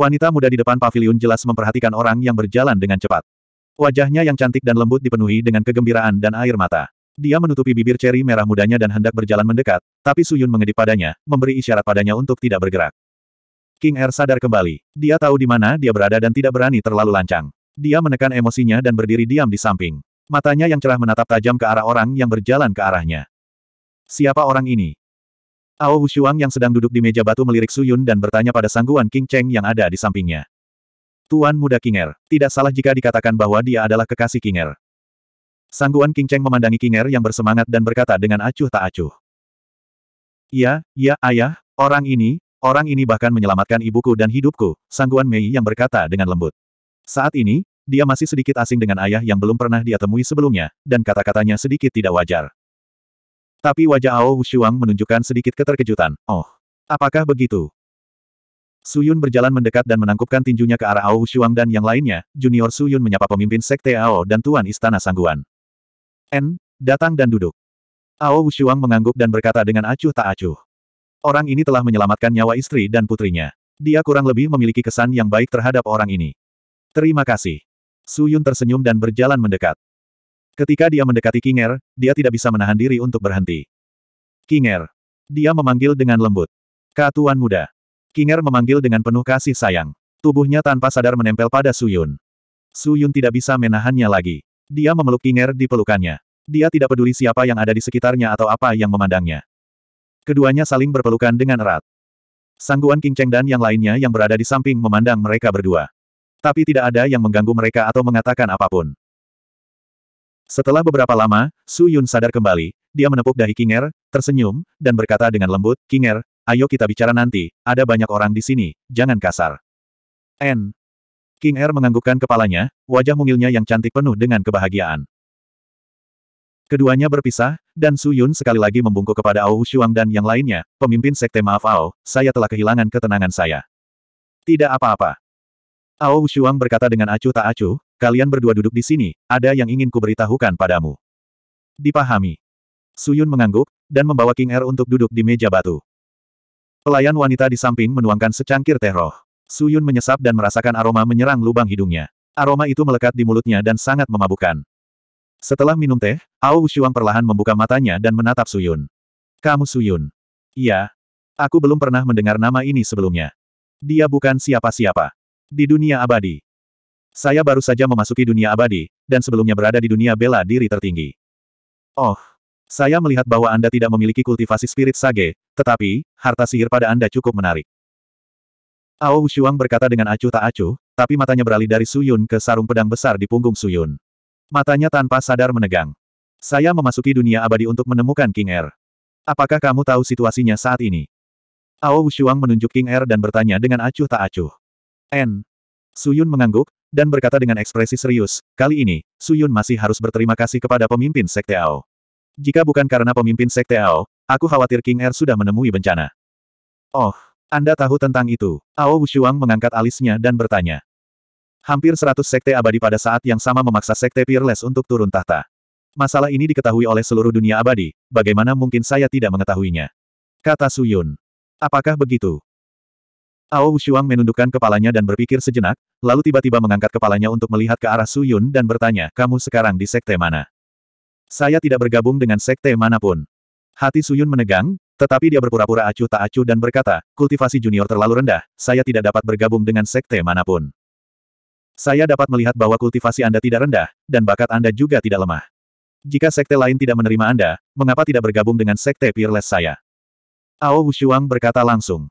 Wanita muda di depan pavilion jelas memperhatikan orang yang berjalan dengan cepat. Wajahnya yang cantik dan lembut dipenuhi dengan kegembiraan dan air mata. Dia menutupi bibir ceri merah mudanya dan hendak berjalan mendekat, tapi Suyun mengedip padanya, memberi isyarat padanya untuk tidak bergerak. King Er sadar kembali. Dia tahu di mana dia berada dan tidak berani terlalu lancang. Dia menekan emosinya dan berdiri diam di samping. Matanya yang cerah menatap tajam ke arah orang yang berjalan ke arahnya. Siapa orang ini? Ao Hushuang yang sedang duduk di meja batu melirik Su Yun dan bertanya pada sangguan King Cheng yang ada di sampingnya. Tuan muda Kinger, tidak salah jika dikatakan bahwa dia adalah kekasih Kinger. Sangguan King Cheng memandangi Kinger yang bersemangat dan berkata dengan acuh tak acuh. Ya, ya ayah, orang ini, orang ini bahkan menyelamatkan ibuku dan hidupku, Sangguan Mei yang berkata dengan lembut. Saat ini, dia masih sedikit asing dengan ayah yang belum pernah dia temui sebelumnya, dan kata-katanya sedikit tidak wajar. Tapi wajah Ao Wushuang menunjukkan sedikit keterkejutan. Oh, apakah begitu? Suyun berjalan mendekat dan menangkupkan tinjunya ke arah Ao Wushuang dan yang lainnya, Junior Suyun menyapa pemimpin Sekte Ao dan Tuan Istana Sangguan. N, datang dan duduk. Ao Wushuang mengangguk dan berkata dengan acuh tak acuh. Orang ini telah menyelamatkan nyawa istri dan putrinya. Dia kurang lebih memiliki kesan yang baik terhadap orang ini. Terima kasih. Suyun tersenyum dan berjalan mendekat. Ketika dia mendekati Kinger, dia tidak bisa menahan diri untuk berhenti. Kinger. Dia memanggil dengan lembut. Katuan muda. Kinger memanggil dengan penuh kasih sayang. Tubuhnya tanpa sadar menempel pada Suyun. Suyun tidak bisa menahannya lagi. Dia memeluk Kinger di pelukannya. Dia tidak peduli siapa yang ada di sekitarnya atau apa yang memandangnya. Keduanya saling berpelukan dengan erat. Sangguan King Cheng dan yang lainnya yang berada di samping memandang mereka berdua. Tapi tidak ada yang mengganggu mereka atau mengatakan apapun. Setelah beberapa lama, Su Yun sadar kembali, dia menepuk dahi Kinger, tersenyum, dan berkata dengan lembut, Kinger, ayo kita bicara nanti, ada banyak orang di sini, jangan kasar. N. King Er menganggukkan kepalanya, wajah mungilnya yang cantik penuh dengan kebahagiaan. Keduanya berpisah, dan Su Yun sekali lagi membungkuk kepada Ao Shuang dan yang lainnya, pemimpin sekte maaf Ao, saya telah kehilangan ketenangan saya. Tidak apa-apa. Ao Shuang berkata dengan acuh tak acuh, Kalian berdua duduk di sini, ada yang ingin kuberitahukan padamu. Dipahami. Suyun mengangguk, dan membawa King Er untuk duduk di meja batu. Pelayan wanita di samping menuangkan secangkir teh roh. Suyun menyesap dan merasakan aroma menyerang lubang hidungnya. Aroma itu melekat di mulutnya dan sangat memabukkan. Setelah minum teh, Ao Wushuang perlahan membuka matanya dan menatap Suyun. Kamu Suyun. Iya. Aku belum pernah mendengar nama ini sebelumnya. Dia bukan siapa-siapa. Di dunia abadi, saya baru saja memasuki dunia abadi, dan sebelumnya berada di dunia bela diri tertinggi. Oh, saya melihat bahwa Anda tidak memiliki kultivasi spirit sage, tetapi, harta sihir pada Anda cukup menarik. Ao Shuang berkata dengan acuh tak acuh, tapi matanya beralih dari Suyun ke sarung pedang besar di punggung Suyun. Matanya tanpa sadar menegang. Saya memasuki dunia abadi untuk menemukan King Er. Apakah kamu tahu situasinya saat ini? Ao Shuang menunjuk King Er dan bertanya dengan acuh tak acuh. N. Suyun mengangguk, dan berkata dengan ekspresi serius, kali ini, Suyun masih harus berterima kasih kepada pemimpin Sekte Ao. Jika bukan karena pemimpin Sekte Ao, aku khawatir King Er sudah menemui bencana. Oh, Anda tahu tentang itu. Ao Wushuang mengangkat alisnya dan bertanya. Hampir seratus Sekte Abadi pada saat yang sama memaksa Sekte Peerless untuk turun tahta. Masalah ini diketahui oleh seluruh dunia abadi, bagaimana mungkin saya tidak mengetahuinya? Kata Suyun. Apakah begitu? Ao Wushuang menundukkan kepalanya dan berpikir sejenak, lalu tiba-tiba mengangkat kepalanya untuk melihat ke arah Su Yun dan bertanya, kamu sekarang di sekte mana? Saya tidak bergabung dengan sekte manapun. Hati Su Yun menegang, tetapi dia berpura-pura acuh tak acuh dan berkata, kultivasi junior terlalu rendah, saya tidak dapat bergabung dengan sekte manapun. Saya dapat melihat bahwa kultivasi Anda tidak rendah, dan bakat Anda juga tidak lemah. Jika sekte lain tidak menerima Anda, mengapa tidak bergabung dengan sekte peerless saya? Ao Wushuang berkata langsung.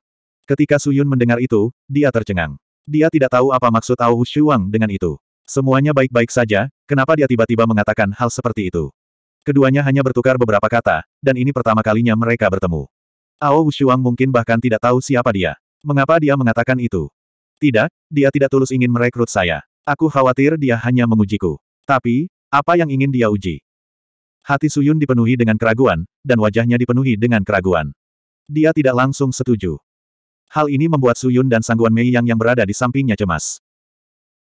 Ketika Suyun mendengar itu, dia tercengang. Dia tidak tahu apa maksud Ao Shuang dengan itu. Semuanya baik-baik saja, kenapa dia tiba-tiba mengatakan hal seperti itu? Keduanya hanya bertukar beberapa kata, dan ini pertama kalinya mereka bertemu. Ao Shuang mungkin bahkan tidak tahu siapa dia. Mengapa dia mengatakan itu? Tidak, dia tidak tulus ingin merekrut saya. Aku khawatir dia hanya mengujiku. Tapi, apa yang ingin dia uji? Hati Suyun dipenuhi dengan keraguan, dan wajahnya dipenuhi dengan keraguan. Dia tidak langsung setuju. Hal ini membuat Su Yun dan Sangguan Mei Yang yang berada di sampingnya cemas.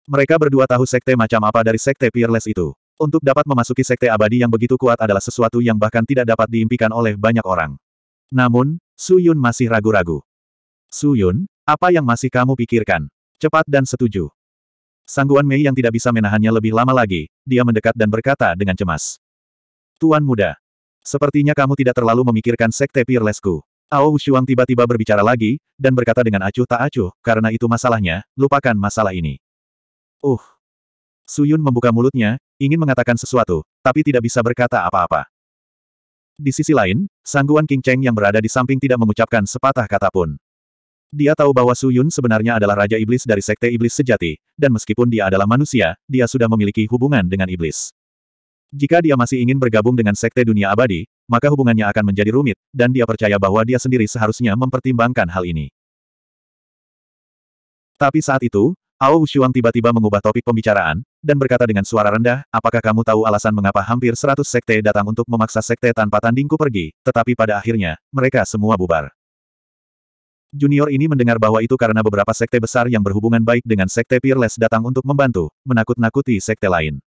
Mereka berdua tahu sekte macam apa dari sekte Peerless itu. Untuk dapat memasuki sekte abadi yang begitu kuat adalah sesuatu yang bahkan tidak dapat diimpikan oleh banyak orang. Namun, Su Yun masih ragu-ragu. Su Yun, apa yang masih kamu pikirkan? Cepat dan setuju. Sangguan Mei yang tidak bisa menahannya lebih lama lagi, dia mendekat dan berkata dengan cemas. Tuan muda, sepertinya kamu tidak terlalu memikirkan sekte Peerlessku. Ao Wushuang tiba-tiba berbicara lagi, dan berkata dengan acuh tak acuh, karena itu masalahnya, lupakan masalah ini. Uh. Suyun membuka mulutnya, ingin mengatakan sesuatu, tapi tidak bisa berkata apa-apa. Di sisi lain, sangguan King Cheng yang berada di samping tidak mengucapkan sepatah kata pun. Dia tahu bahwa Suyun sebenarnya adalah Raja Iblis dari Sekte Iblis Sejati, dan meskipun dia adalah manusia, dia sudah memiliki hubungan dengan Iblis. Jika dia masih ingin bergabung dengan Sekte Dunia Abadi, maka hubungannya akan menjadi rumit, dan dia percaya bahwa dia sendiri seharusnya mempertimbangkan hal ini. Tapi saat itu, Ao Ushuang tiba-tiba mengubah topik pembicaraan, dan berkata dengan suara rendah, apakah kamu tahu alasan mengapa hampir seratus sekte datang untuk memaksa sekte tanpa tandingku pergi, tetapi pada akhirnya, mereka semua bubar. Junior ini mendengar bahwa itu karena beberapa sekte besar yang berhubungan baik dengan sekte Peerless datang untuk membantu, menakut-nakuti sekte lain.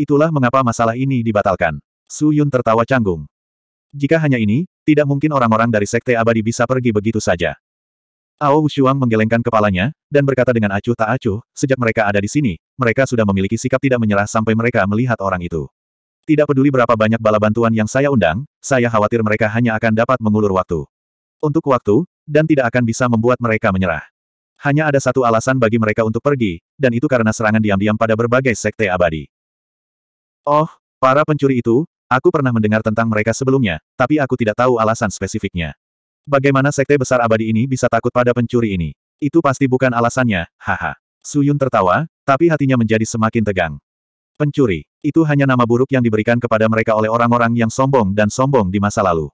Itulah mengapa masalah ini dibatalkan. Su Yun tertawa canggung. Jika hanya ini, tidak mungkin orang-orang dari Sekte Abadi bisa pergi begitu saja. Ao Wushuang menggelengkan kepalanya, dan berkata dengan acuh tak acuh, sejak mereka ada di sini, mereka sudah memiliki sikap tidak menyerah sampai mereka melihat orang itu. Tidak peduli berapa banyak bala bantuan yang saya undang, saya khawatir mereka hanya akan dapat mengulur waktu. Untuk waktu, dan tidak akan bisa membuat mereka menyerah. Hanya ada satu alasan bagi mereka untuk pergi, dan itu karena serangan diam-diam pada berbagai sekte abadi. Oh, para pencuri itu, Aku pernah mendengar tentang mereka sebelumnya, tapi aku tidak tahu alasan spesifiknya. Bagaimana sekte besar abadi ini bisa takut pada pencuri ini? Itu pasti bukan alasannya, haha. Suyun tertawa, tapi hatinya menjadi semakin tegang. Pencuri, itu hanya nama buruk yang diberikan kepada mereka oleh orang-orang yang sombong dan sombong di masa lalu.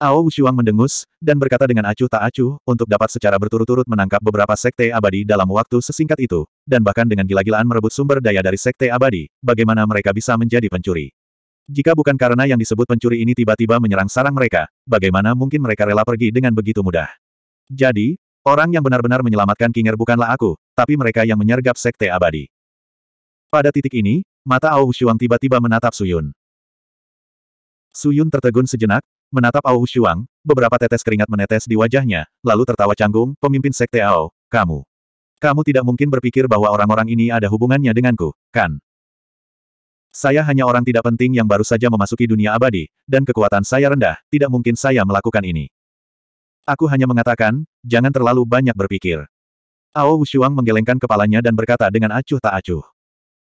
Ao Wushuang mendengus, dan berkata dengan acuh tak acuh, untuk dapat secara berturut-turut menangkap beberapa sekte abadi dalam waktu sesingkat itu, dan bahkan dengan gila-gilaan merebut sumber daya dari sekte abadi, bagaimana mereka bisa menjadi pencuri. Jika bukan karena yang disebut pencuri ini tiba-tiba menyerang sarang mereka, bagaimana mungkin mereka rela pergi dengan begitu mudah? Jadi, orang yang benar-benar menyelamatkan Kinger bukanlah aku, tapi mereka yang menyergap Sekte Abadi. Pada titik ini, mata Ao Hushuang tiba-tiba menatap Suyun. Suyun tertegun sejenak, menatap Ao Hushuang, beberapa tetes keringat menetes di wajahnya, lalu tertawa canggung, pemimpin Sekte Ao, kamu. Kamu tidak mungkin berpikir bahwa orang-orang ini ada hubungannya denganku, kan? Saya hanya orang tidak penting yang baru saja memasuki dunia abadi, dan kekuatan saya rendah, tidak mungkin saya melakukan ini. Aku hanya mengatakan, jangan terlalu banyak berpikir. Ao Wushuang menggelengkan kepalanya dan berkata dengan acuh tak acuh.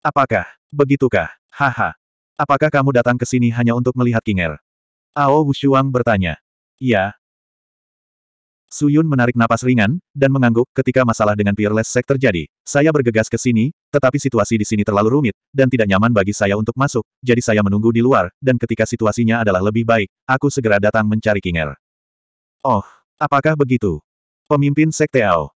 Apakah, begitukah, haha. Apakah kamu datang ke sini hanya untuk melihat Kinger? Ao Wushuang bertanya. Ya. Su Yun menarik napas ringan, dan mengangguk ketika masalah dengan Peerless Sect terjadi. Saya bergegas ke sini, tetapi situasi di sini terlalu rumit, dan tidak nyaman bagi saya untuk masuk, jadi saya menunggu di luar, dan ketika situasinya adalah lebih baik, aku segera datang mencari Kinger. Oh, apakah begitu? Pemimpin Sekte Ao.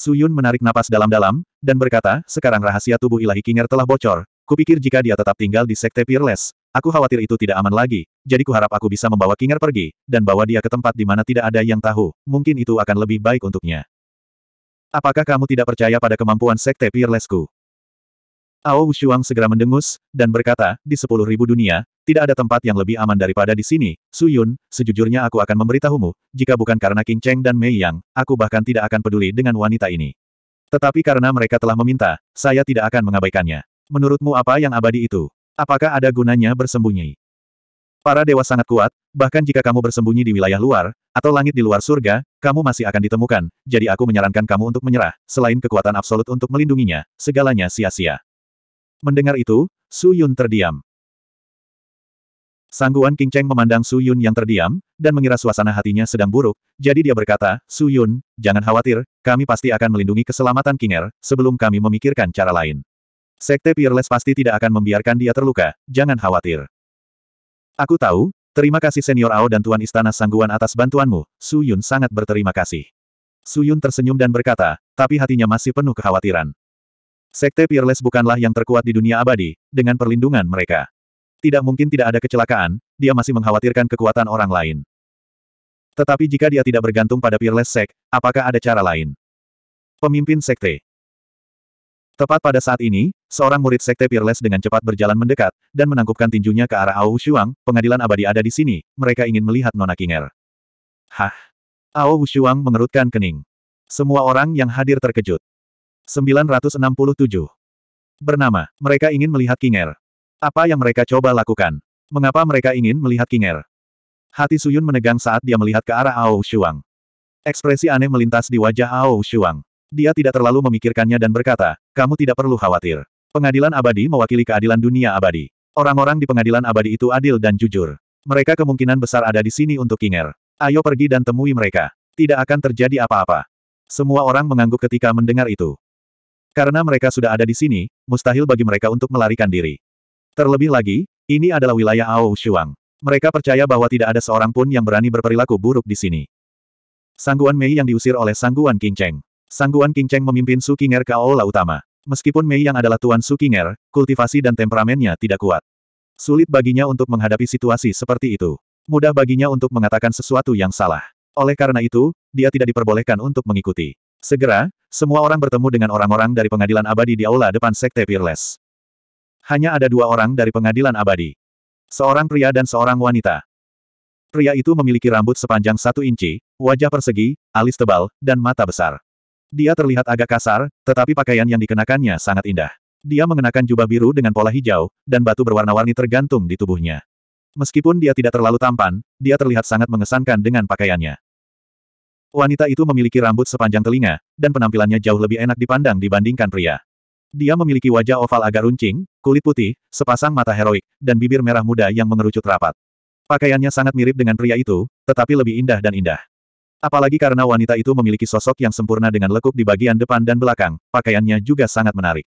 Yun menarik napas dalam-dalam, dan berkata, sekarang rahasia tubuh ilahi Kinger telah bocor, kupikir jika dia tetap tinggal di Sekte Peerless, Aku khawatir itu tidak aman lagi, jadi kuharap aku bisa membawa Kinger pergi, dan bawa dia ke tempat di mana tidak ada yang tahu, mungkin itu akan lebih baik untuknya. Apakah kamu tidak percaya pada kemampuan Sekte Peerlessku? Ao Wushuang segera mendengus, dan berkata, di sepuluh ribu dunia, tidak ada tempat yang lebih aman daripada di sini, Su Yun, sejujurnya aku akan memberitahumu, jika bukan karena King Cheng dan Mei Yang, aku bahkan tidak akan peduli dengan wanita ini. Tetapi karena mereka telah meminta, saya tidak akan mengabaikannya. Menurutmu apa yang abadi itu? Apakah ada gunanya bersembunyi? Para dewa sangat kuat, bahkan jika kamu bersembunyi di wilayah luar, atau langit di luar surga, kamu masih akan ditemukan, jadi aku menyarankan kamu untuk menyerah, selain kekuatan absolut untuk melindunginya, segalanya sia-sia. Mendengar itu, Su Yun terdiam. Sangguan King Cheng memandang Su Yun yang terdiam, dan mengira suasana hatinya sedang buruk, jadi dia berkata, Su Yun, jangan khawatir, kami pasti akan melindungi keselamatan King Er, sebelum kami memikirkan cara lain. Sekte Peerless pasti tidak akan membiarkan dia terluka, jangan khawatir. Aku tahu, terima kasih senior Ao dan Tuan Istana Sangguan atas bantuanmu, Su Yun sangat berterima kasih. Su Yun tersenyum dan berkata, tapi hatinya masih penuh kekhawatiran. Sekte Peerless bukanlah yang terkuat di dunia abadi, dengan perlindungan mereka. Tidak mungkin tidak ada kecelakaan, dia masih mengkhawatirkan kekuatan orang lain. Tetapi jika dia tidak bergantung pada Peerless Sek, apakah ada cara lain? Pemimpin Sekte Tepat pada saat ini, seorang murid sekte Peerless dengan cepat berjalan mendekat, dan menangkupkan tinjunya ke arah Ao Wushuang, pengadilan abadi ada di sini, mereka ingin melihat Nona Kinger. Hah? Ao Wushuang mengerutkan kening. Semua orang yang hadir terkejut. 967. Bernama, mereka ingin melihat Kinger. Apa yang mereka coba lakukan? Mengapa mereka ingin melihat Kinger? Hati Suyun menegang saat dia melihat ke arah Ao Wushuang. Ekspresi aneh melintas di wajah Ao Wushuang. Dia tidak terlalu memikirkannya dan berkata, kamu tidak perlu khawatir. Pengadilan abadi mewakili keadilan dunia abadi. Orang-orang di pengadilan abadi itu adil dan jujur. Mereka kemungkinan besar ada di sini untuk Kinger. Ayo pergi dan temui mereka. Tidak akan terjadi apa-apa. Semua orang mengangguk ketika mendengar itu. Karena mereka sudah ada di sini, mustahil bagi mereka untuk melarikan diri. Terlebih lagi, ini adalah wilayah Ao Shuang. Mereka percaya bahwa tidak ada seorang pun yang berani berperilaku buruk di sini. Sangguan Mei yang diusir oleh Sangguan Cheng. Sangguan Cheng memimpin Su King'er ke aula utama. Meskipun Mei Yang adalah Tuan Sukinger, kultivasi dan temperamennya tidak kuat. Sulit baginya untuk menghadapi situasi seperti itu. Mudah baginya untuk mengatakan sesuatu yang salah. Oleh karena itu, dia tidak diperbolehkan untuk mengikuti. Segera, semua orang bertemu dengan orang-orang dari pengadilan abadi di aula depan Sekte Peerless. Hanya ada dua orang dari pengadilan abadi. Seorang pria dan seorang wanita. Pria itu memiliki rambut sepanjang satu inci, wajah persegi, alis tebal, dan mata besar. Dia terlihat agak kasar, tetapi pakaian yang dikenakannya sangat indah. Dia mengenakan jubah biru dengan pola hijau, dan batu berwarna-warni tergantung di tubuhnya. Meskipun dia tidak terlalu tampan, dia terlihat sangat mengesankan dengan pakaiannya. Wanita itu memiliki rambut sepanjang telinga, dan penampilannya jauh lebih enak dipandang dibandingkan pria. Dia memiliki wajah oval agak runcing, kulit putih, sepasang mata heroik, dan bibir merah muda yang mengerucut rapat. Pakaiannya sangat mirip dengan pria itu, tetapi lebih indah dan indah. Apalagi karena wanita itu memiliki sosok yang sempurna dengan lekuk di bagian depan dan belakang, pakaiannya juga sangat menarik.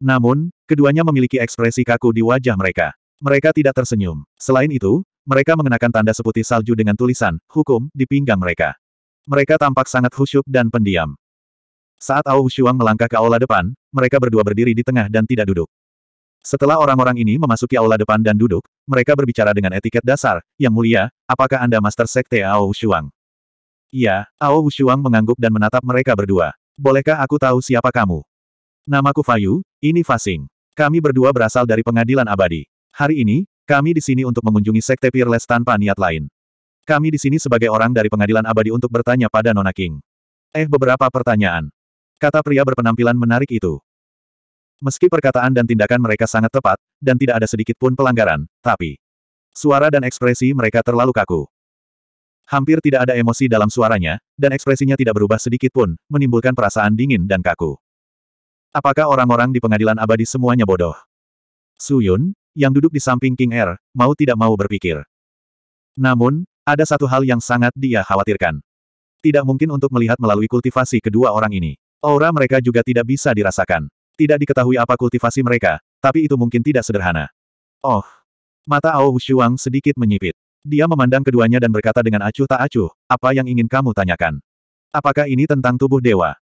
Namun, keduanya memiliki ekspresi kaku di wajah mereka. Mereka tidak tersenyum. Selain itu, mereka mengenakan tanda seputih salju dengan tulisan, hukum, di pinggang mereka. Mereka tampak sangat khusyuk dan pendiam. Saat Ao Shuang melangkah ke aula depan, mereka berdua berdiri di tengah dan tidak duduk. Setelah orang-orang ini memasuki aula depan dan duduk, mereka berbicara dengan etiket dasar, Yang mulia, apakah Anda Master Sekte Ao Shuang? Iya, Ao Wushuang mengangguk dan menatap mereka berdua. Bolehkah aku tahu siapa kamu? Namaku Fayu, ini Fasing. Kami berdua berasal dari pengadilan abadi. Hari ini, kami di sini untuk mengunjungi Sekte Peerless tanpa niat lain. Kami di sini sebagai orang dari pengadilan abadi untuk bertanya pada Nona King. Eh beberapa pertanyaan. Kata pria berpenampilan menarik itu. Meski perkataan dan tindakan mereka sangat tepat, dan tidak ada sedikit pun pelanggaran, tapi... Suara dan ekspresi mereka terlalu kaku. Hampir tidak ada emosi dalam suaranya, dan ekspresinya tidak berubah sedikit pun, menimbulkan perasaan dingin dan kaku. Apakah orang-orang di pengadilan abadi semuanya bodoh? Su Yun, yang duduk di samping King Er, mau tidak mau berpikir. Namun, ada satu hal yang sangat dia khawatirkan. Tidak mungkin untuk melihat melalui kultivasi kedua orang ini. Aura mereka juga tidak bisa dirasakan. Tidak diketahui apa kultivasi mereka, tapi itu mungkin tidak sederhana. Oh, mata Ao Hushuang sedikit menyipit. Dia memandang keduanya dan berkata dengan acuh tak acuh, apa yang ingin kamu tanyakan? Apakah ini tentang tubuh dewa?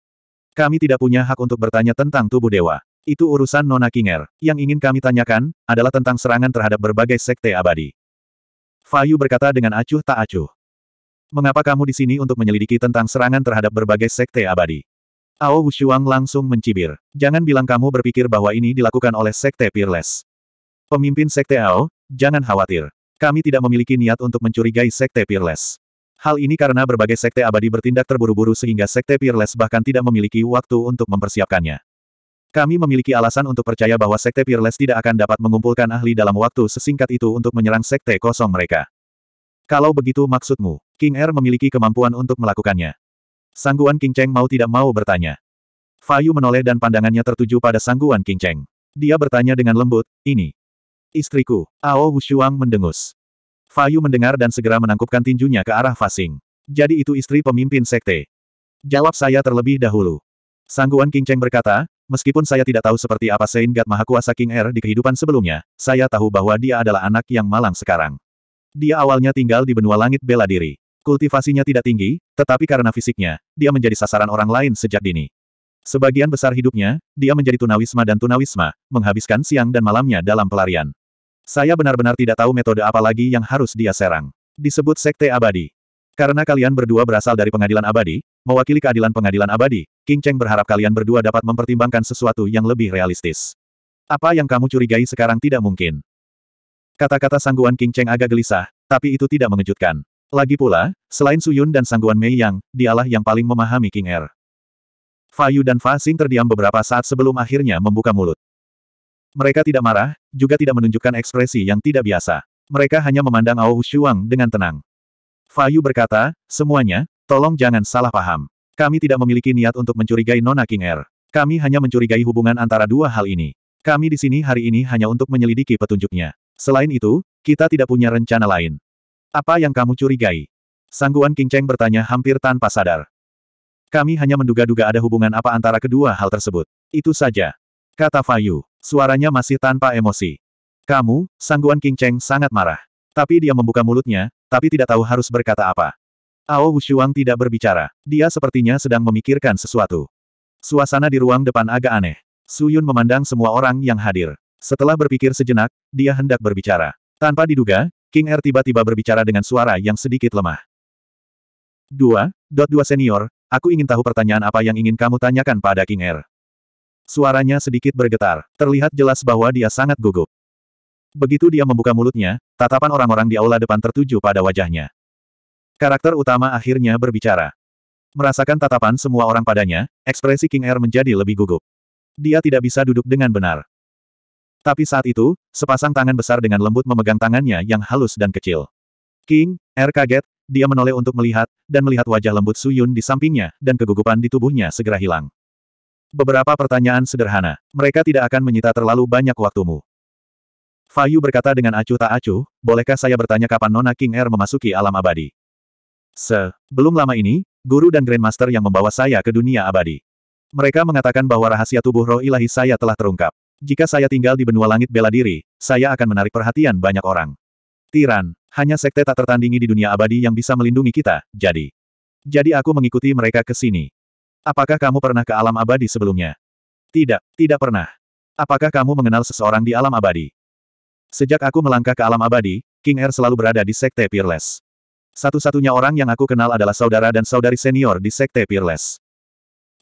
Kami tidak punya hak untuk bertanya tentang tubuh dewa. Itu urusan Nona Kinger. Yang ingin kami tanyakan, adalah tentang serangan terhadap berbagai sekte abadi. Fayu berkata dengan acuh tak acuh. Mengapa kamu di sini untuk menyelidiki tentang serangan terhadap berbagai sekte abadi? Ao Wushuang langsung mencibir. Jangan bilang kamu berpikir bahwa ini dilakukan oleh sekte Peerless. Pemimpin sekte Ao, jangan khawatir. Kami tidak memiliki niat untuk mencurigai Sekte Peerless. Hal ini karena berbagai sekte abadi bertindak terburu-buru sehingga Sekte Peerless bahkan tidak memiliki waktu untuk mempersiapkannya. Kami memiliki alasan untuk percaya bahwa Sekte Peerless tidak akan dapat mengumpulkan ahli dalam waktu sesingkat itu untuk menyerang Sekte kosong mereka. Kalau begitu maksudmu, King Er memiliki kemampuan untuk melakukannya. Sangguan King Cheng mau tidak mau bertanya. Fayu menoleh dan pandangannya tertuju pada sangguan King Cheng. Dia bertanya dengan lembut, ini, Istriku. Ao Wushuang mendengus. Fayu mendengar dan segera menangkupkan tinjunya ke arah Fasing. Jadi itu istri pemimpin sekte. Jawab saya terlebih dahulu. Sangguan King Cheng berkata, meskipun saya tidak tahu seperti apa Sein Gat Maha King Er di kehidupan sebelumnya, saya tahu bahwa dia adalah anak yang malang sekarang. Dia awalnya tinggal di benua langit bela diri. Kultivasinya tidak tinggi, tetapi karena fisiknya, dia menjadi sasaran orang lain sejak dini. Sebagian besar hidupnya, dia menjadi tunawisma dan tunawisma, menghabiskan siang dan malamnya dalam pelarian. Saya benar-benar tidak tahu metode apa lagi yang harus dia serang. Disebut sekte abadi. Karena kalian berdua berasal dari pengadilan abadi, mewakili keadilan pengadilan abadi, King Cheng berharap kalian berdua dapat mempertimbangkan sesuatu yang lebih realistis. Apa yang kamu curigai sekarang tidak mungkin. Kata-kata sangguan King Cheng agak gelisah, tapi itu tidak mengejutkan. Lagi pula, selain Suyun dan sangguan Mei Yang, dialah yang paling memahami King Er. Fayu dan Fa Xing terdiam beberapa saat sebelum akhirnya membuka mulut. Mereka tidak marah, juga tidak menunjukkan ekspresi yang tidak biasa. Mereka hanya memandang Ao Shuang dengan tenang. Fayu berkata, semuanya, tolong jangan salah paham. Kami tidak memiliki niat untuk mencurigai Nona King Air. Er. Kami hanya mencurigai hubungan antara dua hal ini. Kami di sini hari ini hanya untuk menyelidiki petunjuknya. Selain itu, kita tidak punya rencana lain. Apa yang kamu curigai? Sangguan King Cheng bertanya hampir tanpa sadar. Kami hanya menduga-duga ada hubungan apa antara kedua hal tersebut. Itu saja. Kata Fayu. Suaranya masih tanpa emosi. Kamu, sangguan King Cheng sangat marah. Tapi dia membuka mulutnya, tapi tidak tahu harus berkata apa. Ao Wushuang tidak berbicara. Dia sepertinya sedang memikirkan sesuatu. Suasana di ruang depan agak aneh. Su Yun memandang semua orang yang hadir. Setelah berpikir sejenak, dia hendak berbicara. Tanpa diduga, King Er tiba-tiba berbicara dengan suara yang sedikit lemah. Dua Dot senior, Aku ingin tahu pertanyaan apa yang ingin kamu tanyakan pada King Air. Er. Suaranya sedikit bergetar, terlihat jelas bahwa dia sangat gugup. Begitu dia membuka mulutnya, tatapan orang-orang di aula depan tertuju pada wajahnya. Karakter utama akhirnya berbicara. Merasakan tatapan semua orang padanya, ekspresi King Air er menjadi lebih gugup. Dia tidak bisa duduk dengan benar. Tapi saat itu, sepasang tangan besar dengan lembut memegang tangannya yang halus dan kecil. King, Air er kaget, dia menoleh untuk melihat, dan melihat wajah lembut Suyun di sampingnya, dan kegugupan di tubuhnya segera hilang. Beberapa pertanyaan sederhana. Mereka tidak akan menyita terlalu banyak waktumu. Fayu berkata dengan acuh tak acuh, bolehkah saya bertanya kapan Nona King Air er memasuki alam abadi? Se, belum lama ini, guru dan grandmaster yang membawa saya ke dunia abadi. Mereka mengatakan bahwa rahasia tubuh roh ilahi saya telah terungkap. Jika saya tinggal di benua langit bela diri, saya akan menarik perhatian banyak orang. Tiran, hanya sekte tak tertandingi di dunia abadi yang bisa melindungi kita, jadi. Jadi aku mengikuti mereka ke sini. Apakah kamu pernah ke alam abadi sebelumnya? Tidak, tidak pernah. Apakah kamu mengenal seseorang di alam abadi? Sejak aku melangkah ke alam abadi, King Air selalu berada di sekte Peerless. Satu-satunya orang yang aku kenal adalah saudara dan saudari senior di sekte Peerless.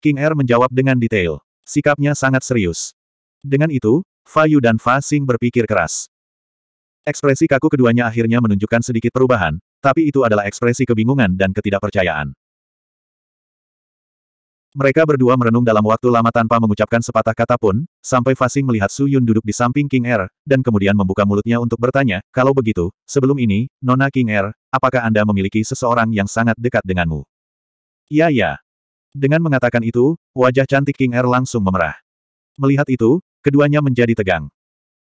King Air menjawab dengan detail. Sikapnya sangat serius. Dengan itu, Fayu dan Fa Xing berpikir keras. Ekspresi kaku keduanya akhirnya menunjukkan sedikit perubahan, tapi itu adalah ekspresi kebingungan dan ketidakpercayaan. Mereka berdua merenung dalam waktu lama tanpa mengucapkan sepatah kata pun, sampai Fasing melihat Su Yun duduk di samping King Er, dan kemudian membuka mulutnya untuk bertanya, kalau begitu, sebelum ini, Nona King Er, apakah Anda memiliki seseorang yang sangat dekat denganmu? Ya ya. Dengan mengatakan itu, wajah cantik King Er langsung memerah. Melihat itu, keduanya menjadi tegang.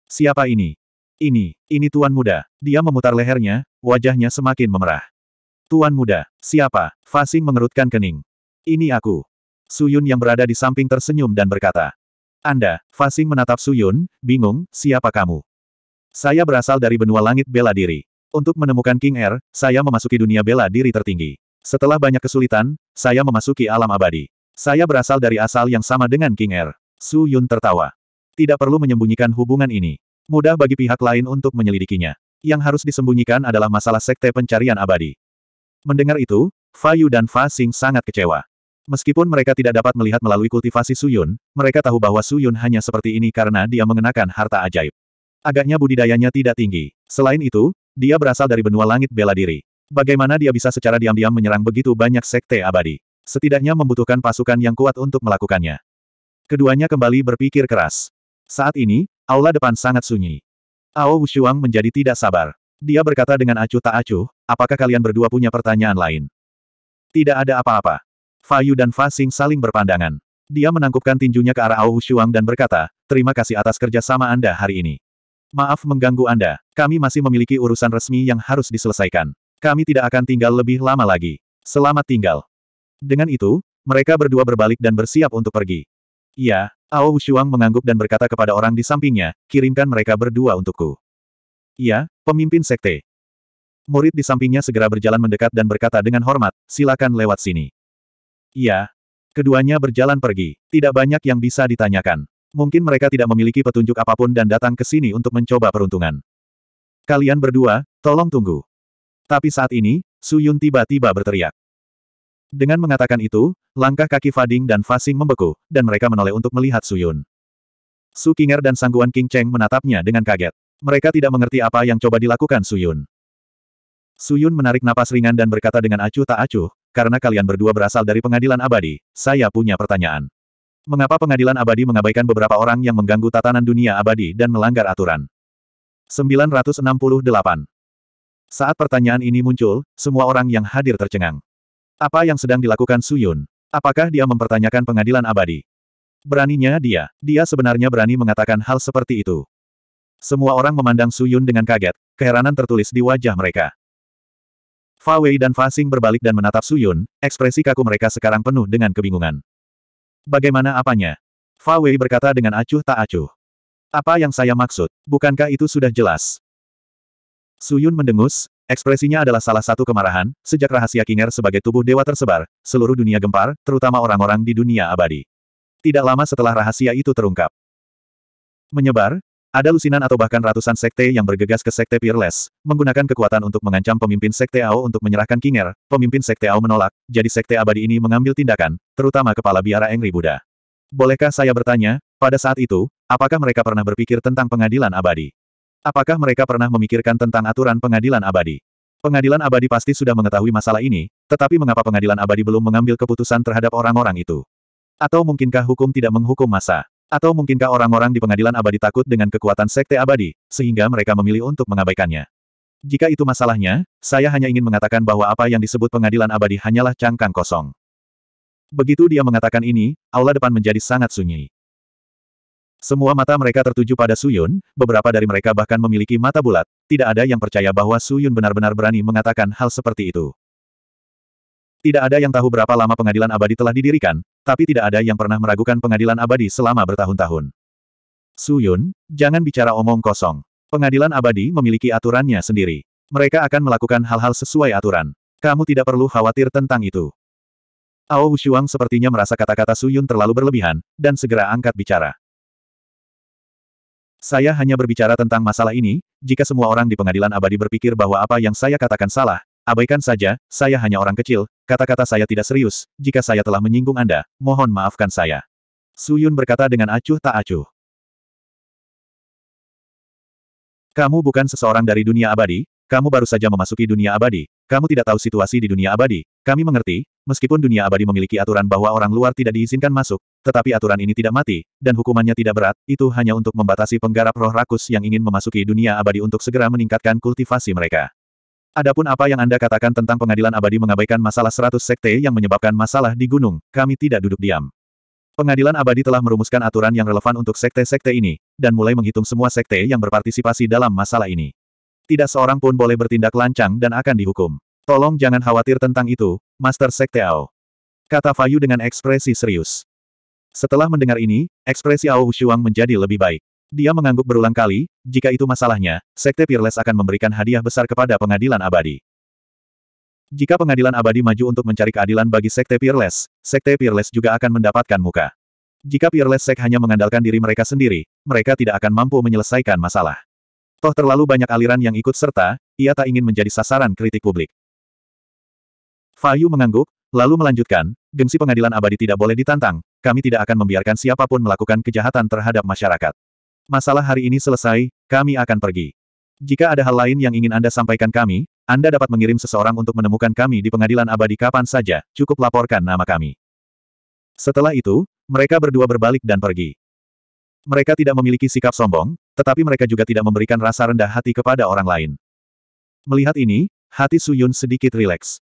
Siapa ini? Ini, ini Tuan Muda. Dia memutar lehernya, wajahnya semakin memerah. Tuan Muda, siapa? Fasing mengerutkan kening. Ini aku. Suyun yang berada di samping tersenyum dan berkata. Anda, Fasing menatap Suyun, bingung, siapa kamu? Saya berasal dari benua langit bela diri. Untuk menemukan King Air, er, saya memasuki dunia bela diri tertinggi. Setelah banyak kesulitan, saya memasuki alam abadi. Saya berasal dari asal yang sama dengan King Air. Er. Su Yun tertawa. Tidak perlu menyembunyikan hubungan ini. Mudah bagi pihak lain untuk menyelidikinya. Yang harus disembunyikan adalah masalah sekte pencarian abadi. Mendengar itu, Fayu dan Fa Xing sangat kecewa. Meskipun mereka tidak dapat melihat melalui kultivasi Suyun, mereka tahu bahwa Suyun hanya seperti ini karena dia mengenakan harta ajaib. Agaknya budidayanya tidak tinggi. Selain itu, dia berasal dari benua langit bela diri. Bagaimana dia bisa secara diam-diam menyerang begitu banyak sekte abadi? Setidaknya membutuhkan pasukan yang kuat untuk melakukannya. Keduanya kembali berpikir keras. Saat ini, Aula depan sangat sunyi. Ao Wushuang menjadi tidak sabar. Dia berkata dengan acuh tak acuh, apakah kalian berdua punya pertanyaan lain? Tidak ada apa-apa. Fayu dan Fasing saling berpandangan. Dia menangkupkan tinjunya ke arah Ao Wushuang dan berkata, terima kasih atas kerjasama Anda hari ini. Maaf mengganggu Anda, kami masih memiliki urusan resmi yang harus diselesaikan. Kami tidak akan tinggal lebih lama lagi. Selamat tinggal. Dengan itu, mereka berdua berbalik dan bersiap untuk pergi. Iya, Ao Hushuang mengangguk dan berkata kepada orang di sampingnya, kirimkan mereka berdua untukku. Ya, pemimpin sekte. Murid di sampingnya segera berjalan mendekat dan berkata dengan hormat, silakan lewat sini. Ya, Keduanya berjalan pergi. Tidak banyak yang bisa ditanyakan. Mungkin mereka tidak memiliki petunjuk apapun dan datang ke sini untuk mencoba peruntungan. Kalian berdua, tolong tunggu. Tapi saat ini, Suyun tiba-tiba berteriak. Dengan mengatakan itu, langkah kaki Fading dan Fasing membeku, dan mereka menoleh untuk melihat Suyun. Su Qinger dan Sangguan King Cheng menatapnya dengan kaget. Mereka tidak mengerti apa yang coba dilakukan Suyun. Suyun menarik napas ringan dan berkata dengan acuh tak acuh, karena kalian berdua berasal dari pengadilan abadi, saya punya pertanyaan. Mengapa pengadilan abadi mengabaikan beberapa orang yang mengganggu tatanan dunia abadi dan melanggar aturan? 968. Saat pertanyaan ini muncul, semua orang yang hadir tercengang. Apa yang sedang dilakukan Suyun? Apakah dia mempertanyakan pengadilan abadi? Beraninya dia, dia sebenarnya berani mengatakan hal seperti itu. Semua orang memandang Suyun dengan kaget, keheranan tertulis di wajah mereka. Fa Wei dan Fa Xing berbalik dan menatap Suyun, ekspresi kaku mereka sekarang penuh dengan kebingungan. Bagaimana apanya? Fa Wei berkata dengan acuh tak acuh. Apa yang saya maksud, bukankah itu sudah jelas? Suyun mendengus, Ekspresinya adalah salah satu kemarahan, sejak rahasia Kinger sebagai tubuh dewa tersebar, seluruh dunia gempar, terutama orang-orang di dunia abadi. Tidak lama setelah rahasia itu terungkap. Menyebar, ada lusinan atau bahkan ratusan sekte yang bergegas ke sekte Peerless, menggunakan kekuatan untuk mengancam pemimpin sekte Ao untuk menyerahkan Kinger, pemimpin sekte Ao menolak, jadi sekte abadi ini mengambil tindakan, terutama kepala biara Engri Buddha. Bolehkah saya bertanya, pada saat itu, apakah mereka pernah berpikir tentang pengadilan abadi? Apakah mereka pernah memikirkan tentang aturan pengadilan abadi? Pengadilan abadi pasti sudah mengetahui masalah ini, tetapi mengapa pengadilan abadi belum mengambil keputusan terhadap orang-orang itu? Atau mungkinkah hukum tidak menghukum masa? Atau mungkinkah orang-orang di pengadilan abadi takut dengan kekuatan sekte abadi, sehingga mereka memilih untuk mengabaikannya? Jika itu masalahnya, saya hanya ingin mengatakan bahwa apa yang disebut pengadilan abadi hanyalah cangkang kosong. Begitu dia mengatakan ini, aula depan menjadi sangat sunyi. Semua mata mereka tertuju pada Suyun, beberapa dari mereka bahkan memiliki mata bulat. Tidak ada yang percaya bahwa Suyun benar-benar berani mengatakan hal seperti itu. Tidak ada yang tahu berapa lama pengadilan abadi telah didirikan, tapi tidak ada yang pernah meragukan pengadilan abadi selama bertahun-tahun. Suyun, jangan bicara omong kosong. Pengadilan abadi memiliki aturannya sendiri. Mereka akan melakukan hal-hal sesuai aturan. Kamu tidak perlu khawatir tentang itu. Ao Wushuang sepertinya merasa kata-kata Suyun terlalu berlebihan, dan segera angkat bicara. Saya hanya berbicara tentang masalah ini, jika semua orang di pengadilan abadi berpikir bahwa apa yang saya katakan salah, abaikan saja, saya hanya orang kecil, kata-kata saya tidak serius, jika saya telah menyinggung Anda, mohon maafkan saya. Suyun berkata dengan acuh tak acuh. Kamu bukan seseorang dari dunia abadi, kamu baru saja memasuki dunia abadi, kamu tidak tahu situasi di dunia abadi, kami mengerti, meskipun dunia abadi memiliki aturan bahwa orang luar tidak diizinkan masuk, tetapi aturan ini tidak mati, dan hukumannya tidak berat, itu hanya untuk membatasi penggarap roh rakus yang ingin memasuki dunia abadi untuk segera meningkatkan kultivasi mereka. Adapun apa yang Anda katakan tentang pengadilan abadi mengabaikan masalah seratus sekte yang menyebabkan masalah di gunung, kami tidak duduk diam. Pengadilan abadi telah merumuskan aturan yang relevan untuk sekte-sekte ini, dan mulai menghitung semua sekte yang berpartisipasi dalam masalah ini. Tidak seorang pun boleh bertindak lancang dan akan dihukum. Tolong jangan khawatir tentang itu, Master Sekte Ao," Kata Fayu dengan ekspresi serius. Setelah mendengar ini, ekspresi Ao Hushuang menjadi lebih baik. Dia mengangguk berulang kali, jika itu masalahnya, Sekte Peerless akan memberikan hadiah besar kepada pengadilan abadi. Jika pengadilan abadi maju untuk mencari keadilan bagi Sekte Peerless, Sekte Peerless juga akan mendapatkan muka. Jika Peerless Sek hanya mengandalkan diri mereka sendiri, mereka tidak akan mampu menyelesaikan masalah. Toh terlalu banyak aliran yang ikut serta, ia tak ingin menjadi sasaran kritik publik. Fayu mengangguk, lalu melanjutkan, gengsi pengadilan abadi tidak boleh ditantang, kami tidak akan membiarkan siapapun melakukan kejahatan terhadap masyarakat. Masalah hari ini selesai, kami akan pergi. Jika ada hal lain yang ingin Anda sampaikan kami, Anda dapat mengirim seseorang untuk menemukan kami di pengadilan abadi kapan saja, cukup laporkan nama kami. Setelah itu, mereka berdua berbalik dan pergi. Mereka tidak memiliki sikap sombong, tetapi mereka juga tidak memberikan rasa rendah hati kepada orang lain. Melihat ini, hati Suyun sedikit rileks.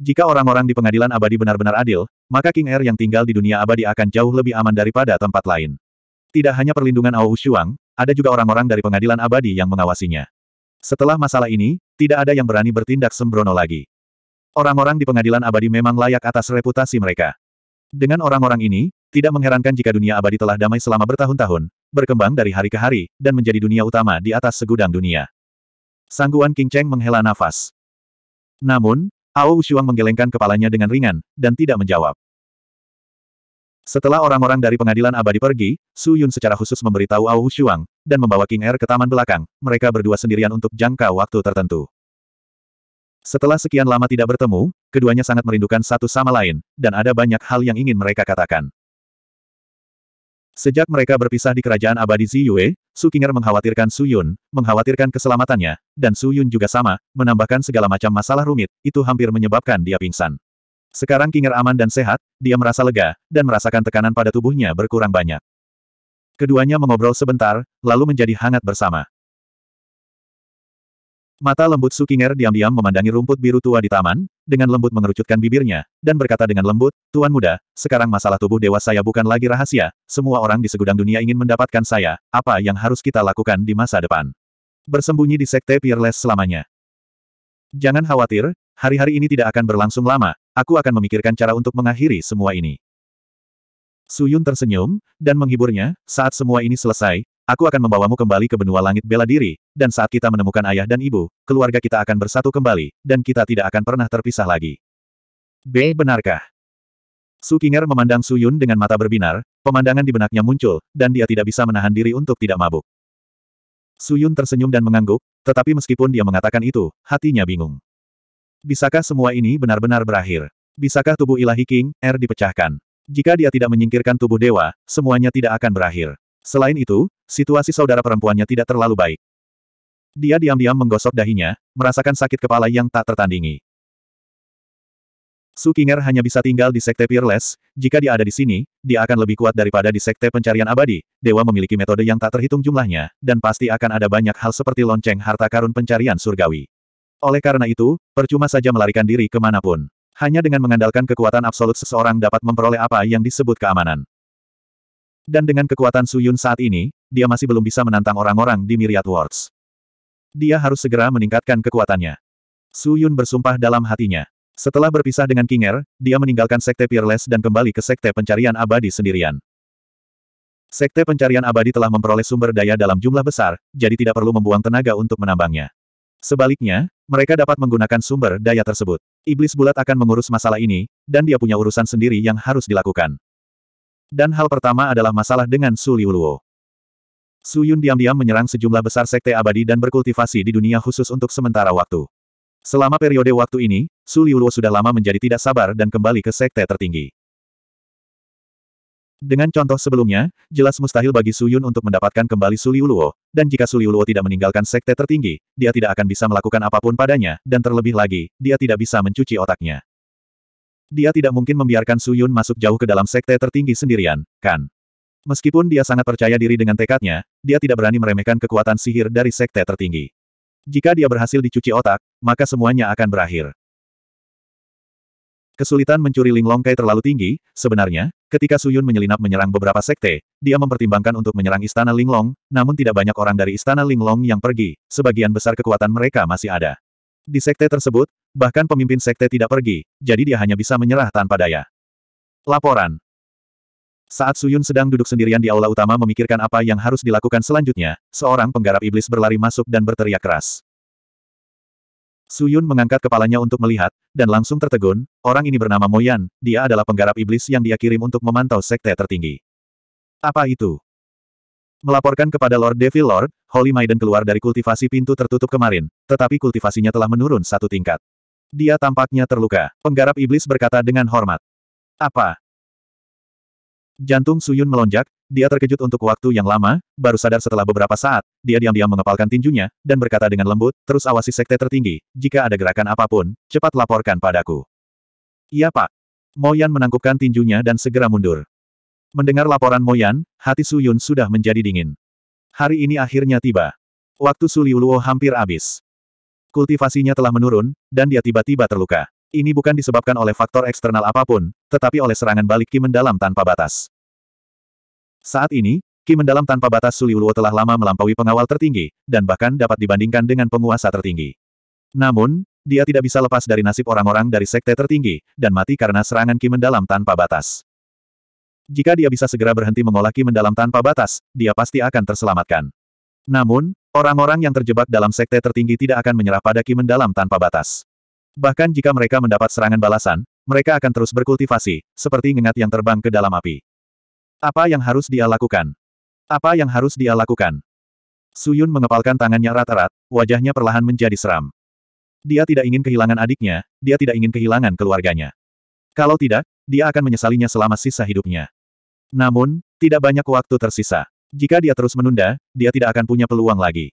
Jika orang-orang di pengadilan abadi benar-benar adil, maka King Air er yang tinggal di dunia abadi akan jauh lebih aman daripada tempat lain. Tidak hanya perlindungan Ao Shuang, ada juga orang-orang dari pengadilan abadi yang mengawasinya. Setelah masalah ini, tidak ada yang berani bertindak sembrono lagi. Orang-orang di pengadilan abadi memang layak atas reputasi mereka. Dengan orang-orang ini, tidak mengherankan jika dunia abadi telah damai selama bertahun-tahun, berkembang dari hari ke hari, dan menjadi dunia utama di atas segudang dunia. Sangguan King Cheng menghela nafas. Namun, Ao Ushuang menggelengkan kepalanya dengan ringan, dan tidak menjawab. Setelah orang-orang dari pengadilan abadi pergi, Su Yun secara khusus memberitahu Ao Ushuang, dan membawa King Er ke taman belakang, mereka berdua sendirian untuk jangka waktu tertentu. Setelah sekian lama tidak bertemu, keduanya sangat merindukan satu sama lain, dan ada banyak hal yang ingin mereka katakan. Sejak mereka berpisah di kerajaan abadi Ziyue, Su Qinger mengkhawatirkan Su Yun, mengkhawatirkan keselamatannya, dan Su Yun juga sama, menambahkan segala macam masalah rumit, itu hampir menyebabkan dia pingsan. Sekarang Qinger aman dan sehat, dia merasa lega, dan merasakan tekanan pada tubuhnya berkurang banyak. Keduanya mengobrol sebentar, lalu menjadi hangat bersama. Mata lembut Sukinger diam-diam memandangi rumput biru tua di taman, dengan lembut mengerucutkan bibirnya, dan berkata dengan lembut, Tuan muda, sekarang masalah tubuh dewa saya bukan lagi rahasia, semua orang di segudang dunia ingin mendapatkan saya, apa yang harus kita lakukan di masa depan? Bersembunyi di sekte Peerless selamanya. Jangan khawatir, hari-hari ini tidak akan berlangsung lama, aku akan memikirkan cara untuk mengakhiri semua ini. Suyun tersenyum, dan menghiburnya, saat semua ini selesai, aku akan membawamu kembali ke benua langit bela diri, dan saat kita menemukan ayah dan ibu, keluarga kita akan bersatu kembali, dan kita tidak akan pernah terpisah lagi. B. Benarkah? Su memandang Su Yun dengan mata berbinar, pemandangan di benaknya muncul, dan dia tidak bisa menahan diri untuk tidak mabuk. Su Yun tersenyum dan mengangguk, tetapi meskipun dia mengatakan itu, hatinya bingung. Bisakah semua ini benar-benar berakhir? Bisakah tubuh ilahi King, R er, dipecahkan? Jika dia tidak menyingkirkan tubuh dewa, semuanya tidak akan berakhir. Selain itu, situasi saudara perempuannya tidak terlalu baik. Dia diam-diam menggosok dahinya, merasakan sakit kepala yang tak tertandingi. Su Kinger hanya bisa tinggal di Sekte Peerless, jika dia ada di sini, dia akan lebih kuat daripada di Sekte Pencarian Abadi, dewa memiliki metode yang tak terhitung jumlahnya, dan pasti akan ada banyak hal seperti lonceng harta karun pencarian surgawi. Oleh karena itu, percuma saja melarikan diri kemanapun. Hanya dengan mengandalkan kekuatan absolut seseorang dapat memperoleh apa yang disebut keamanan. Dan dengan kekuatan Suyun saat ini, dia masih belum bisa menantang orang-orang di Myriad Worlds. Dia harus segera meningkatkan kekuatannya. Suyun bersumpah dalam hatinya. Setelah berpisah dengan Kinger, dia meninggalkan Sekte Peerless dan kembali ke Sekte Pencarian Abadi sendirian. Sekte Pencarian Abadi telah memperoleh sumber daya dalam jumlah besar, jadi tidak perlu membuang tenaga untuk menambangnya. Sebaliknya, mereka dapat menggunakan sumber daya tersebut. Iblis bulat akan mengurus masalah ini, dan dia punya urusan sendiri yang harus dilakukan. Dan hal pertama adalah masalah dengan Su Luo. Su Yun diam-diam menyerang sejumlah besar sekte abadi dan berkultivasi di dunia khusus untuk sementara waktu. Selama periode waktu ini, Su Luo sudah lama menjadi tidak sabar dan kembali ke sekte tertinggi. Dengan contoh sebelumnya, jelas mustahil bagi Su Yun untuk mendapatkan kembali Su Luo, dan jika Su Luo tidak meninggalkan sekte tertinggi, dia tidak akan bisa melakukan apapun padanya, dan terlebih lagi, dia tidak bisa mencuci otaknya. Dia tidak mungkin membiarkan Su Yun masuk jauh ke dalam sekte tertinggi sendirian, kan? Meskipun dia sangat percaya diri dengan tekadnya, dia tidak berani meremehkan kekuatan sihir dari sekte tertinggi. Jika dia berhasil dicuci otak, maka semuanya akan berakhir. Kesulitan mencuri linglong kai terlalu tinggi, sebenarnya, ketika Su Yun menyelinap menyerang beberapa sekte, dia mempertimbangkan untuk menyerang istana linglong, namun tidak banyak orang dari istana linglong yang pergi, sebagian besar kekuatan mereka masih ada. Di sekte tersebut, bahkan pemimpin sekte tidak pergi, jadi dia hanya bisa menyerah tanpa daya. Laporan Saat Suyun sedang duduk sendirian di aula utama memikirkan apa yang harus dilakukan selanjutnya, seorang penggarap iblis berlari masuk dan berteriak keras. Suyun mengangkat kepalanya untuk melihat, dan langsung tertegun, orang ini bernama Moyan, dia adalah penggarap iblis yang dia kirim untuk memantau sekte tertinggi. Apa itu? Melaporkan kepada Lord Devil Lord, Holy Maiden keluar dari kultivasi pintu tertutup kemarin, tetapi kultivasinya telah menurun satu tingkat. Dia tampaknya terluka. Penggarap iblis berkata dengan hormat. Apa? Jantung Suyun melonjak, dia terkejut untuk waktu yang lama, baru sadar setelah beberapa saat, dia diam-diam mengepalkan tinjunya, dan berkata dengan lembut, terus awasi sekte tertinggi, jika ada gerakan apapun, cepat laporkan padaku. Iya pak. Moyan menangkupkan tinjunya dan segera mundur. Mendengar laporan Moyan, hati Su Yun sudah menjadi dingin. Hari ini akhirnya tiba. Waktu Suliuluo hampir habis. Kultivasinya telah menurun, dan dia tiba-tiba terluka. Ini bukan disebabkan oleh faktor eksternal apapun, tetapi oleh serangan balik Ki mendalam tanpa batas. Saat ini, Ki mendalam tanpa batas Suliuluo telah lama melampaui pengawal tertinggi, dan bahkan dapat dibandingkan dengan penguasa tertinggi. Namun, dia tidak bisa lepas dari nasib orang-orang dari sekte tertinggi, dan mati karena serangan Ki mendalam tanpa batas. Jika dia bisa segera berhenti mengolaki mendalam tanpa batas, dia pasti akan terselamatkan. Namun, orang-orang yang terjebak dalam sekte tertinggi tidak akan menyerah pada ki mendalam tanpa batas. Bahkan jika mereka mendapat serangan balasan, mereka akan terus berkultivasi, seperti ngengat yang terbang ke dalam api. Apa yang harus dia lakukan? Apa yang harus dia lakukan? Suyun mengepalkan tangannya rata-rat, wajahnya perlahan menjadi seram. Dia tidak ingin kehilangan adiknya, dia tidak ingin kehilangan keluarganya. Kalau tidak, dia akan menyesalinya selama sisa hidupnya. Namun, tidak banyak waktu tersisa. Jika dia terus menunda, dia tidak akan punya peluang lagi.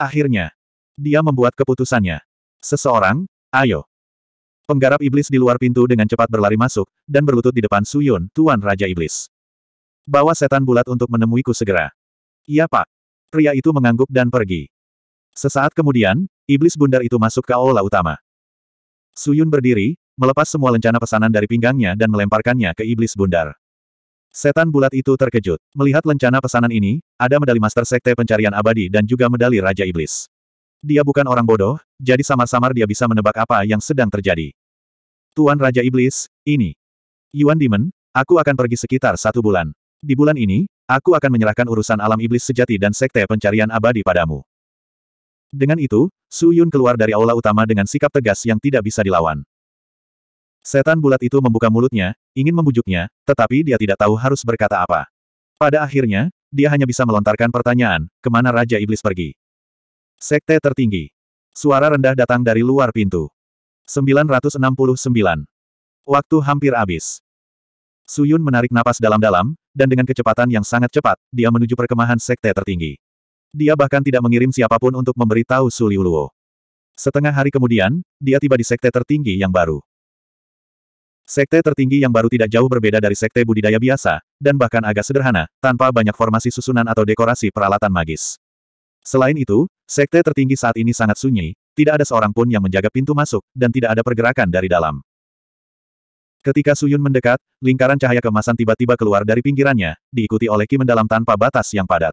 Akhirnya, dia membuat keputusannya. Seseorang, ayo. Penggarap iblis di luar pintu dengan cepat berlari masuk, dan berlutut di depan Suyun, Tuan Raja Iblis. Bawa setan bulat untuk menemuiku segera. Iya pak. Pria itu mengangguk dan pergi. Sesaat kemudian, iblis bundar itu masuk ke aula utama. Suyun berdiri, melepas semua lencana pesanan dari pinggangnya dan melemparkannya ke iblis bundar. Setan bulat itu terkejut. Melihat lencana pesanan ini, ada medali Master Sekte Pencarian Abadi dan juga medali Raja Iblis. Dia bukan orang bodoh, jadi samar-samar dia bisa menebak apa yang sedang terjadi. Tuan Raja Iblis, ini. Yuan Demon, aku akan pergi sekitar satu bulan. Di bulan ini, aku akan menyerahkan urusan alam iblis sejati dan sekte pencarian abadi padamu. Dengan itu, Su Yun keluar dari aula utama dengan sikap tegas yang tidak bisa dilawan. Setan bulat itu membuka mulutnya, ingin membujuknya, tetapi dia tidak tahu harus berkata apa. Pada akhirnya, dia hanya bisa melontarkan pertanyaan, kemana Raja Iblis pergi? Sekte tertinggi. Suara rendah datang dari luar pintu. 969. Waktu hampir habis. Suyun menarik napas dalam-dalam, dan dengan kecepatan yang sangat cepat, dia menuju perkemahan sekte tertinggi. Dia bahkan tidak mengirim siapapun untuk memberitahu Suliuluo. Setengah hari kemudian, dia tiba di sekte tertinggi yang baru. Sekte tertinggi yang baru tidak jauh berbeda dari sekte budidaya biasa, dan bahkan agak sederhana, tanpa banyak formasi susunan atau dekorasi peralatan magis. Selain itu, sekte tertinggi saat ini sangat sunyi, tidak ada seorang pun yang menjaga pintu masuk, dan tidak ada pergerakan dari dalam. Ketika Suyun mendekat, lingkaran cahaya kemasan tiba-tiba keluar dari pinggirannya, diikuti oleh Ki mendalam tanpa batas yang padat.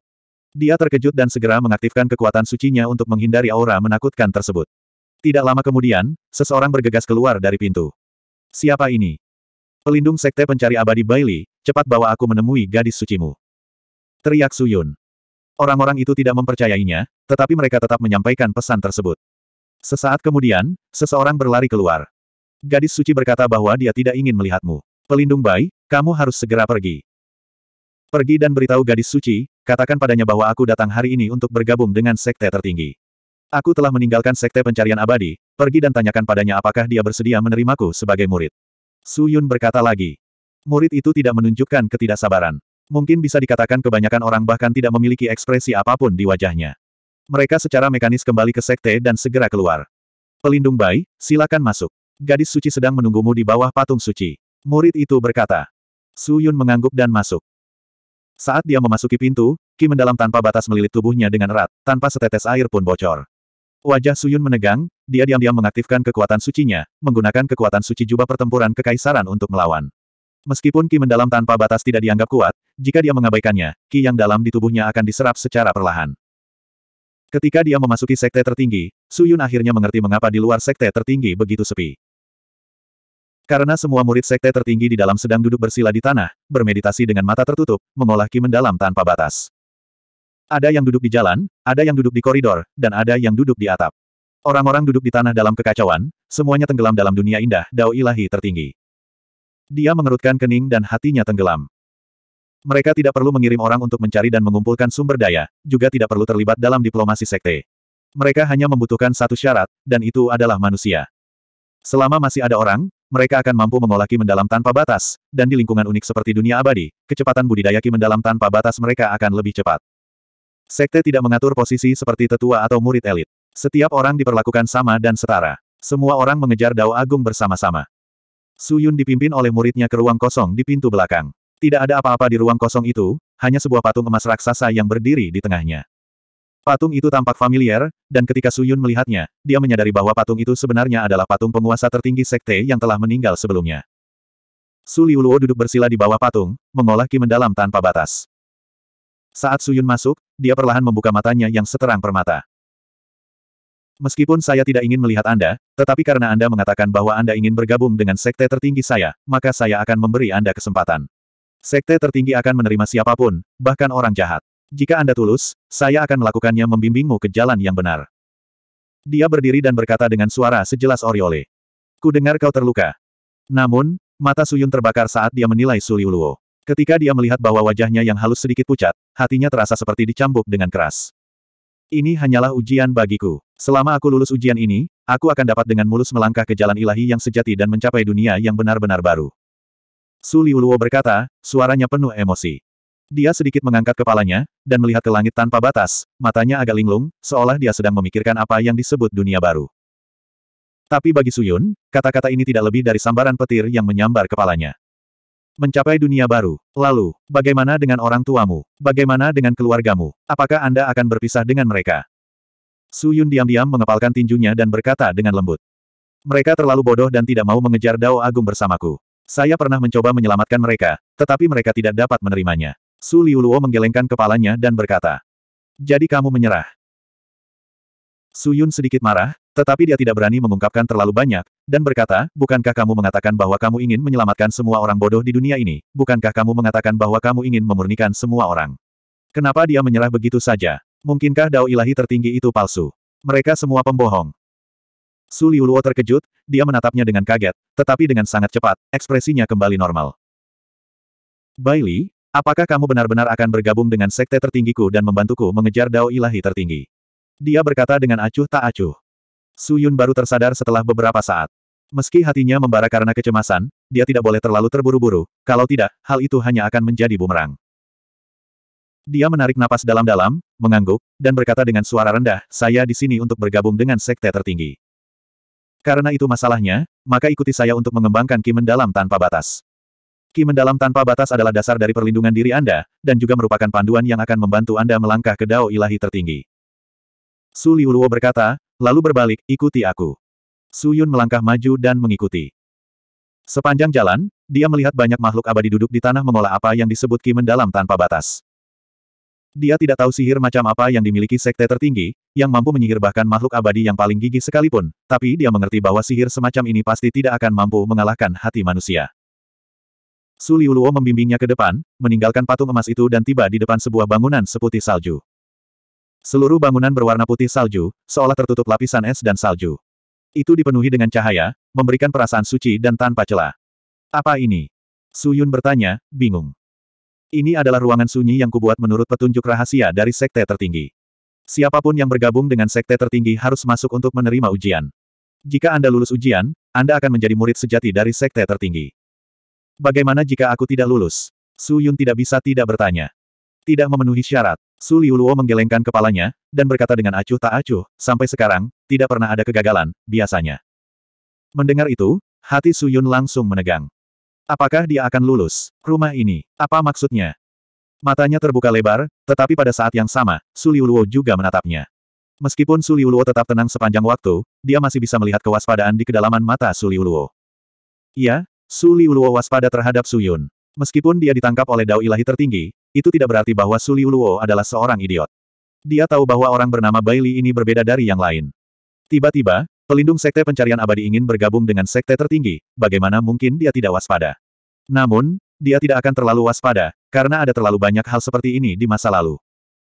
Dia terkejut dan segera mengaktifkan kekuatan sucinya untuk menghindari aura menakutkan tersebut. Tidak lama kemudian, seseorang bergegas keluar dari pintu. Siapa ini? Pelindung Sekte Pencari Abadi Bailey, cepat bawa aku menemui gadis sucimu. Teriak Suyun. Orang-orang itu tidak mempercayainya, tetapi mereka tetap menyampaikan pesan tersebut. Sesaat kemudian, seseorang berlari keluar. Gadis suci berkata bahwa dia tidak ingin melihatmu. Pelindung Bai, kamu harus segera pergi. Pergi dan beritahu gadis suci, katakan padanya bahwa aku datang hari ini untuk bergabung dengan sekte tertinggi. Aku telah meninggalkan sekte pencarian abadi, pergi dan tanyakan padanya apakah dia bersedia menerimaku sebagai murid. Su Yun berkata lagi. Murid itu tidak menunjukkan ketidaksabaran. Mungkin bisa dikatakan kebanyakan orang bahkan tidak memiliki ekspresi apapun di wajahnya. Mereka secara mekanis kembali ke sekte dan segera keluar. Pelindung Bai, silakan masuk. Gadis suci sedang menunggumu di bawah patung suci. Murid itu berkata. Su Yun mengangguk dan masuk. Saat dia memasuki pintu, Ki mendalam tanpa batas melilit tubuhnya dengan erat, tanpa setetes air pun bocor. Wajah Suyun menegang, dia diam-diam mengaktifkan kekuatan sucinya, menggunakan kekuatan suci jubah pertempuran kekaisaran untuk melawan. Meskipun Ki mendalam tanpa batas tidak dianggap kuat, jika dia mengabaikannya, Ki yang dalam di tubuhnya akan diserap secara perlahan. Ketika dia memasuki sekte tertinggi, Suyun akhirnya mengerti mengapa di luar sekte tertinggi begitu sepi. Karena semua murid sekte tertinggi di dalam sedang duduk bersila di tanah, bermeditasi dengan mata tertutup, mengolah Ki mendalam tanpa batas. Ada yang duduk di jalan, ada yang duduk di koridor, dan ada yang duduk di atap. Orang-orang duduk di tanah dalam kekacauan, semuanya tenggelam dalam dunia indah dao ilahi tertinggi. Dia mengerutkan kening dan hatinya tenggelam. Mereka tidak perlu mengirim orang untuk mencari dan mengumpulkan sumber daya, juga tidak perlu terlibat dalam diplomasi sekte. Mereka hanya membutuhkan satu syarat, dan itu adalah manusia. Selama masih ada orang, mereka akan mampu mengolaki mendalam tanpa batas, dan di lingkungan unik seperti dunia abadi, kecepatan budidaya ki mendalam tanpa batas mereka akan lebih cepat. Sekte tidak mengatur posisi seperti tetua atau murid elit. Setiap orang diperlakukan sama dan setara. Semua orang mengejar dao agung bersama-sama. Su Yun dipimpin oleh muridnya ke ruang kosong di pintu belakang. Tidak ada apa-apa di ruang kosong itu, hanya sebuah patung emas raksasa yang berdiri di tengahnya. Patung itu tampak familiar, dan ketika Su Yun melihatnya, dia menyadari bahwa patung itu sebenarnya adalah patung penguasa tertinggi sekte yang telah meninggal sebelumnya. Su Liuluo duduk bersila di bawah patung, mengolah ki mendalam tanpa batas. Saat Suyun masuk, dia perlahan membuka matanya yang seterang permata. Meskipun saya tidak ingin melihat Anda, tetapi karena Anda mengatakan bahwa Anda ingin bergabung dengan sekte tertinggi saya, maka saya akan memberi Anda kesempatan. Sekte tertinggi akan menerima siapapun, bahkan orang jahat. Jika Anda tulus, saya akan melakukannya membimbingmu ke jalan yang benar. Dia berdiri dan berkata dengan suara sejelas Oriole. Ku dengar kau terluka. Namun, mata Suyun terbakar saat dia menilai Suliuluo. Ketika dia melihat bahwa wajahnya yang halus sedikit pucat, hatinya terasa seperti dicambuk dengan keras. Ini hanyalah ujian bagiku. Selama aku lulus ujian ini, aku akan dapat dengan mulus melangkah ke jalan ilahi yang sejati dan mencapai dunia yang benar-benar baru. Su Liuluo berkata, suaranya penuh emosi. Dia sedikit mengangkat kepalanya, dan melihat ke langit tanpa batas, matanya agak linglung, seolah dia sedang memikirkan apa yang disebut dunia baru. Tapi bagi Suyun, kata-kata ini tidak lebih dari sambaran petir yang menyambar kepalanya mencapai dunia baru. Lalu, bagaimana dengan orang tuamu? Bagaimana dengan keluargamu? Apakah Anda akan berpisah dengan mereka? Su Yun diam-diam mengepalkan tinjunya dan berkata dengan lembut. Mereka terlalu bodoh dan tidak mau mengejar Dao Agung bersamaku. Saya pernah mencoba menyelamatkan mereka, tetapi mereka tidak dapat menerimanya. Su Liuluo menggelengkan kepalanya dan berkata, Jadi kamu menyerah. Su Yun sedikit marah, tetapi dia tidak berani mengungkapkan terlalu banyak, dan berkata, bukankah kamu mengatakan bahwa kamu ingin menyelamatkan semua orang bodoh di dunia ini? Bukankah kamu mengatakan bahwa kamu ingin memurnikan semua orang? Kenapa dia menyerah begitu saja? Mungkinkah dao ilahi tertinggi itu palsu? Mereka semua pembohong. Su Liuluo terkejut, dia menatapnya dengan kaget, tetapi dengan sangat cepat, ekspresinya kembali normal. Bailey, apakah kamu benar-benar akan bergabung dengan sekte tertinggiku dan membantuku mengejar dao ilahi tertinggi? Dia berkata dengan acuh tak acuh. Su Yun baru tersadar setelah beberapa saat. Meski hatinya membara karena kecemasan, dia tidak boleh terlalu terburu-buru, kalau tidak, hal itu hanya akan menjadi bumerang. Dia menarik napas dalam-dalam, mengangguk, dan berkata dengan suara rendah, saya di sini untuk bergabung dengan sekte tertinggi. Karena itu masalahnya, maka ikuti saya untuk mengembangkan Ki Mendalam tanpa batas. Ki Mendalam tanpa batas adalah dasar dari perlindungan diri Anda, dan juga merupakan panduan yang akan membantu Anda melangkah ke Dao Ilahi tertinggi. Su Liuluo berkata, Lalu berbalik, ikuti aku. Su Yun melangkah maju dan mengikuti. Sepanjang jalan, dia melihat banyak makhluk abadi duduk di tanah mengolah apa yang disebut ki mendalam tanpa batas. Dia tidak tahu sihir macam apa yang dimiliki sekte tertinggi, yang mampu menyihir bahkan makhluk abadi yang paling gigih sekalipun, tapi dia mengerti bahwa sihir semacam ini pasti tidak akan mampu mengalahkan hati manusia. Suliuluo membimbingnya ke depan, meninggalkan patung emas itu dan tiba di depan sebuah bangunan seputih salju. Seluruh bangunan berwarna putih salju, seolah tertutup lapisan es dan salju. Itu dipenuhi dengan cahaya, memberikan perasaan suci dan tanpa celah. Apa ini? Su Yun bertanya, bingung. Ini adalah ruangan sunyi yang kubuat menurut petunjuk rahasia dari sekte tertinggi. Siapapun yang bergabung dengan sekte tertinggi harus masuk untuk menerima ujian. Jika Anda lulus ujian, Anda akan menjadi murid sejati dari sekte tertinggi. Bagaimana jika aku tidak lulus? Su Yun tidak bisa tidak bertanya. Tidak memenuhi syarat. Su Liuluo menggelengkan kepalanya, dan berkata dengan acuh tak acuh, sampai sekarang, tidak pernah ada kegagalan, biasanya. Mendengar itu, hati Su Yun langsung menegang. Apakah dia akan lulus? Rumah ini, apa maksudnya? Matanya terbuka lebar, tetapi pada saat yang sama, Su Liuluo juga menatapnya. Meskipun Su Liuluo tetap tenang sepanjang waktu, dia masih bisa melihat kewaspadaan di kedalaman mata Su Liuluo. Iya, Su Liuluo waspada terhadap Su Yun. Meskipun dia ditangkap oleh dao ilahi tertinggi, itu tidak berarti bahwa Suliuluo Luo adalah seorang idiot. Dia tahu bahwa orang bernama Bailey ini berbeda dari yang lain. Tiba-tiba, pelindung sekte pencarian abadi ingin bergabung dengan sekte tertinggi, bagaimana mungkin dia tidak waspada. Namun, dia tidak akan terlalu waspada, karena ada terlalu banyak hal seperti ini di masa lalu.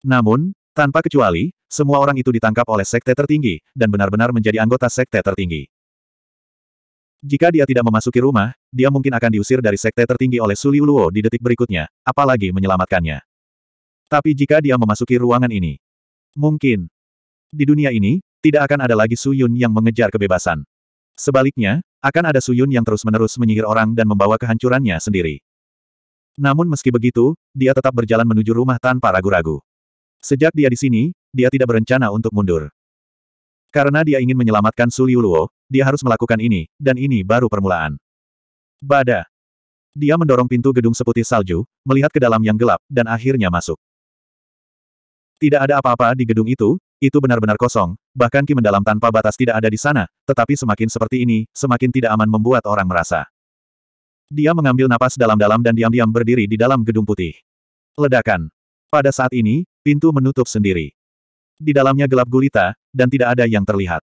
Namun, tanpa kecuali, semua orang itu ditangkap oleh sekte tertinggi, dan benar-benar menjadi anggota sekte tertinggi. Jika dia tidak memasuki rumah, dia mungkin akan diusir dari sekte tertinggi oleh Suli Luo di detik berikutnya, apalagi menyelamatkannya. Tapi jika dia memasuki ruangan ini, mungkin di dunia ini, tidak akan ada lagi Su Yun yang mengejar kebebasan. Sebaliknya, akan ada Su Yun yang terus-menerus menyihir orang dan membawa kehancurannya sendiri. Namun meski begitu, dia tetap berjalan menuju rumah tanpa ragu-ragu. Sejak dia di sini, dia tidak berencana untuk mundur. Karena dia ingin menyelamatkan Su Liuluo, dia harus melakukan ini, dan ini baru permulaan. Bada. Dia mendorong pintu gedung seputih salju, melihat ke dalam yang gelap, dan akhirnya masuk. Tidak ada apa-apa di gedung itu, itu benar-benar kosong, bahkan Ki mendalam tanpa batas tidak ada di sana, tetapi semakin seperti ini, semakin tidak aman membuat orang merasa. Dia mengambil napas dalam-dalam dan diam-diam berdiri di dalam gedung putih. Ledakan. Pada saat ini, pintu menutup sendiri. Di dalamnya gelap gulita, dan tidak ada yang terlihat.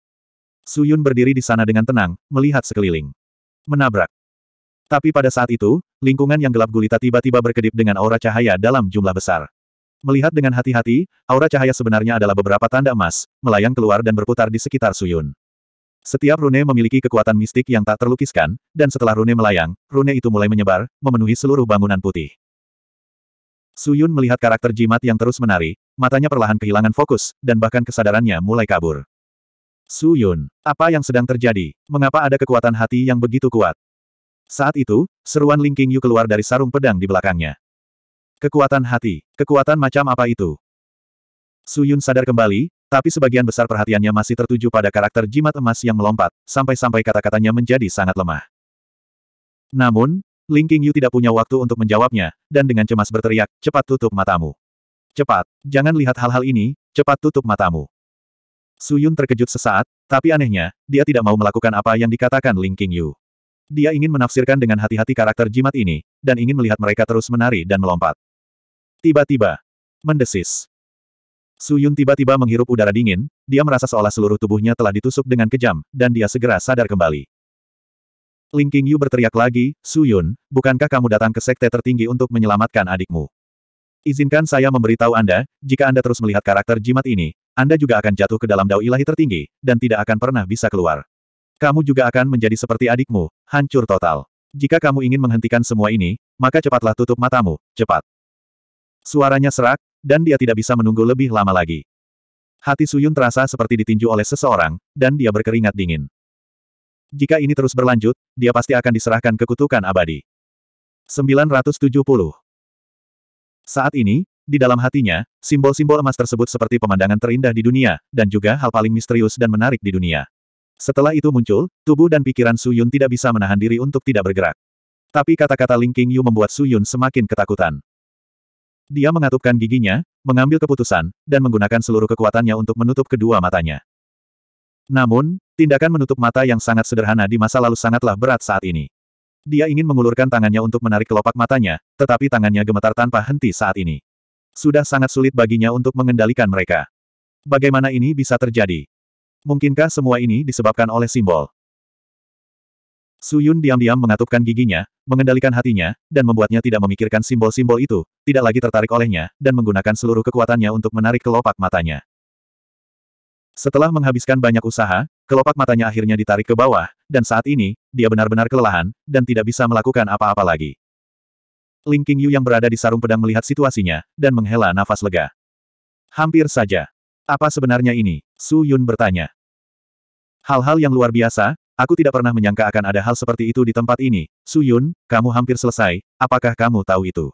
Suyun berdiri di sana dengan tenang, melihat sekeliling. Menabrak. Tapi pada saat itu, lingkungan yang gelap gulita tiba-tiba berkedip dengan aura cahaya dalam jumlah besar. Melihat dengan hati-hati, aura cahaya sebenarnya adalah beberapa tanda emas, melayang keluar dan berputar di sekitar Suyun. Setiap rune memiliki kekuatan mistik yang tak terlukiskan, dan setelah rune melayang, rune itu mulai menyebar, memenuhi seluruh bangunan putih. Su Yun melihat karakter jimat yang terus menari, matanya perlahan kehilangan fokus, dan bahkan kesadarannya mulai kabur. Su Yun, apa yang sedang terjadi? Mengapa ada kekuatan hati yang begitu kuat? Saat itu, seruan Ling Qingyu keluar dari sarung pedang di belakangnya. Kekuatan hati, kekuatan macam apa itu? Su Yun sadar kembali, tapi sebagian besar perhatiannya masih tertuju pada karakter jimat emas yang melompat, sampai-sampai kata-katanya menjadi sangat lemah. Namun, Ling Qingyu tidak punya waktu untuk menjawabnya, dan dengan cemas berteriak, cepat tutup matamu. Cepat, jangan lihat hal-hal ini, cepat tutup matamu. Suyun terkejut sesaat, tapi anehnya, dia tidak mau melakukan apa yang dikatakan Ling Qingyu. Dia ingin menafsirkan dengan hati-hati karakter jimat ini, dan ingin melihat mereka terus menari dan melompat. Tiba-tiba, mendesis. Suyun tiba-tiba menghirup udara dingin, dia merasa seolah seluruh tubuhnya telah ditusuk dengan kejam, dan dia segera sadar kembali. Ling Qingyu berteriak lagi, Su Yun, bukankah kamu datang ke sekte tertinggi untuk menyelamatkan adikmu? Izinkan saya memberitahu Anda, jika Anda terus melihat karakter jimat ini, Anda juga akan jatuh ke dalam dao ilahi tertinggi, dan tidak akan pernah bisa keluar. Kamu juga akan menjadi seperti adikmu, hancur total. Jika kamu ingin menghentikan semua ini, maka cepatlah tutup matamu, cepat. Suaranya serak, dan dia tidak bisa menunggu lebih lama lagi. Hati Suyun terasa seperti ditinju oleh seseorang, dan dia berkeringat dingin. Jika ini terus berlanjut, dia pasti akan diserahkan ke kutukan abadi. 970. Saat ini, di dalam hatinya, simbol-simbol emas tersebut seperti pemandangan terindah di dunia, dan juga hal paling misterius dan menarik di dunia. Setelah itu muncul, tubuh dan pikiran Su Yun tidak bisa menahan diri untuk tidak bergerak. Tapi kata-kata Ling King Yu membuat Su Yun semakin ketakutan. Dia mengatupkan giginya, mengambil keputusan, dan menggunakan seluruh kekuatannya untuk menutup kedua matanya. Namun, tindakan menutup mata yang sangat sederhana di masa lalu sangatlah berat saat ini. Dia ingin mengulurkan tangannya untuk menarik kelopak matanya, tetapi tangannya gemetar tanpa henti saat ini. Sudah sangat sulit baginya untuk mengendalikan mereka. Bagaimana ini bisa terjadi? Mungkinkah semua ini disebabkan oleh simbol? Suyun diam-diam mengatupkan giginya, mengendalikan hatinya, dan membuatnya tidak memikirkan simbol-simbol itu, tidak lagi tertarik olehnya, dan menggunakan seluruh kekuatannya untuk menarik kelopak matanya. Setelah menghabiskan banyak usaha, kelopak matanya akhirnya ditarik ke bawah, dan saat ini, dia benar-benar kelelahan, dan tidak bisa melakukan apa-apa lagi. Ling King Yu yang berada di sarung pedang melihat situasinya, dan menghela nafas lega. Hampir saja. Apa sebenarnya ini? Su Yun bertanya. Hal-hal yang luar biasa, aku tidak pernah menyangka akan ada hal seperti itu di tempat ini. Su Yun, kamu hampir selesai, apakah kamu tahu itu?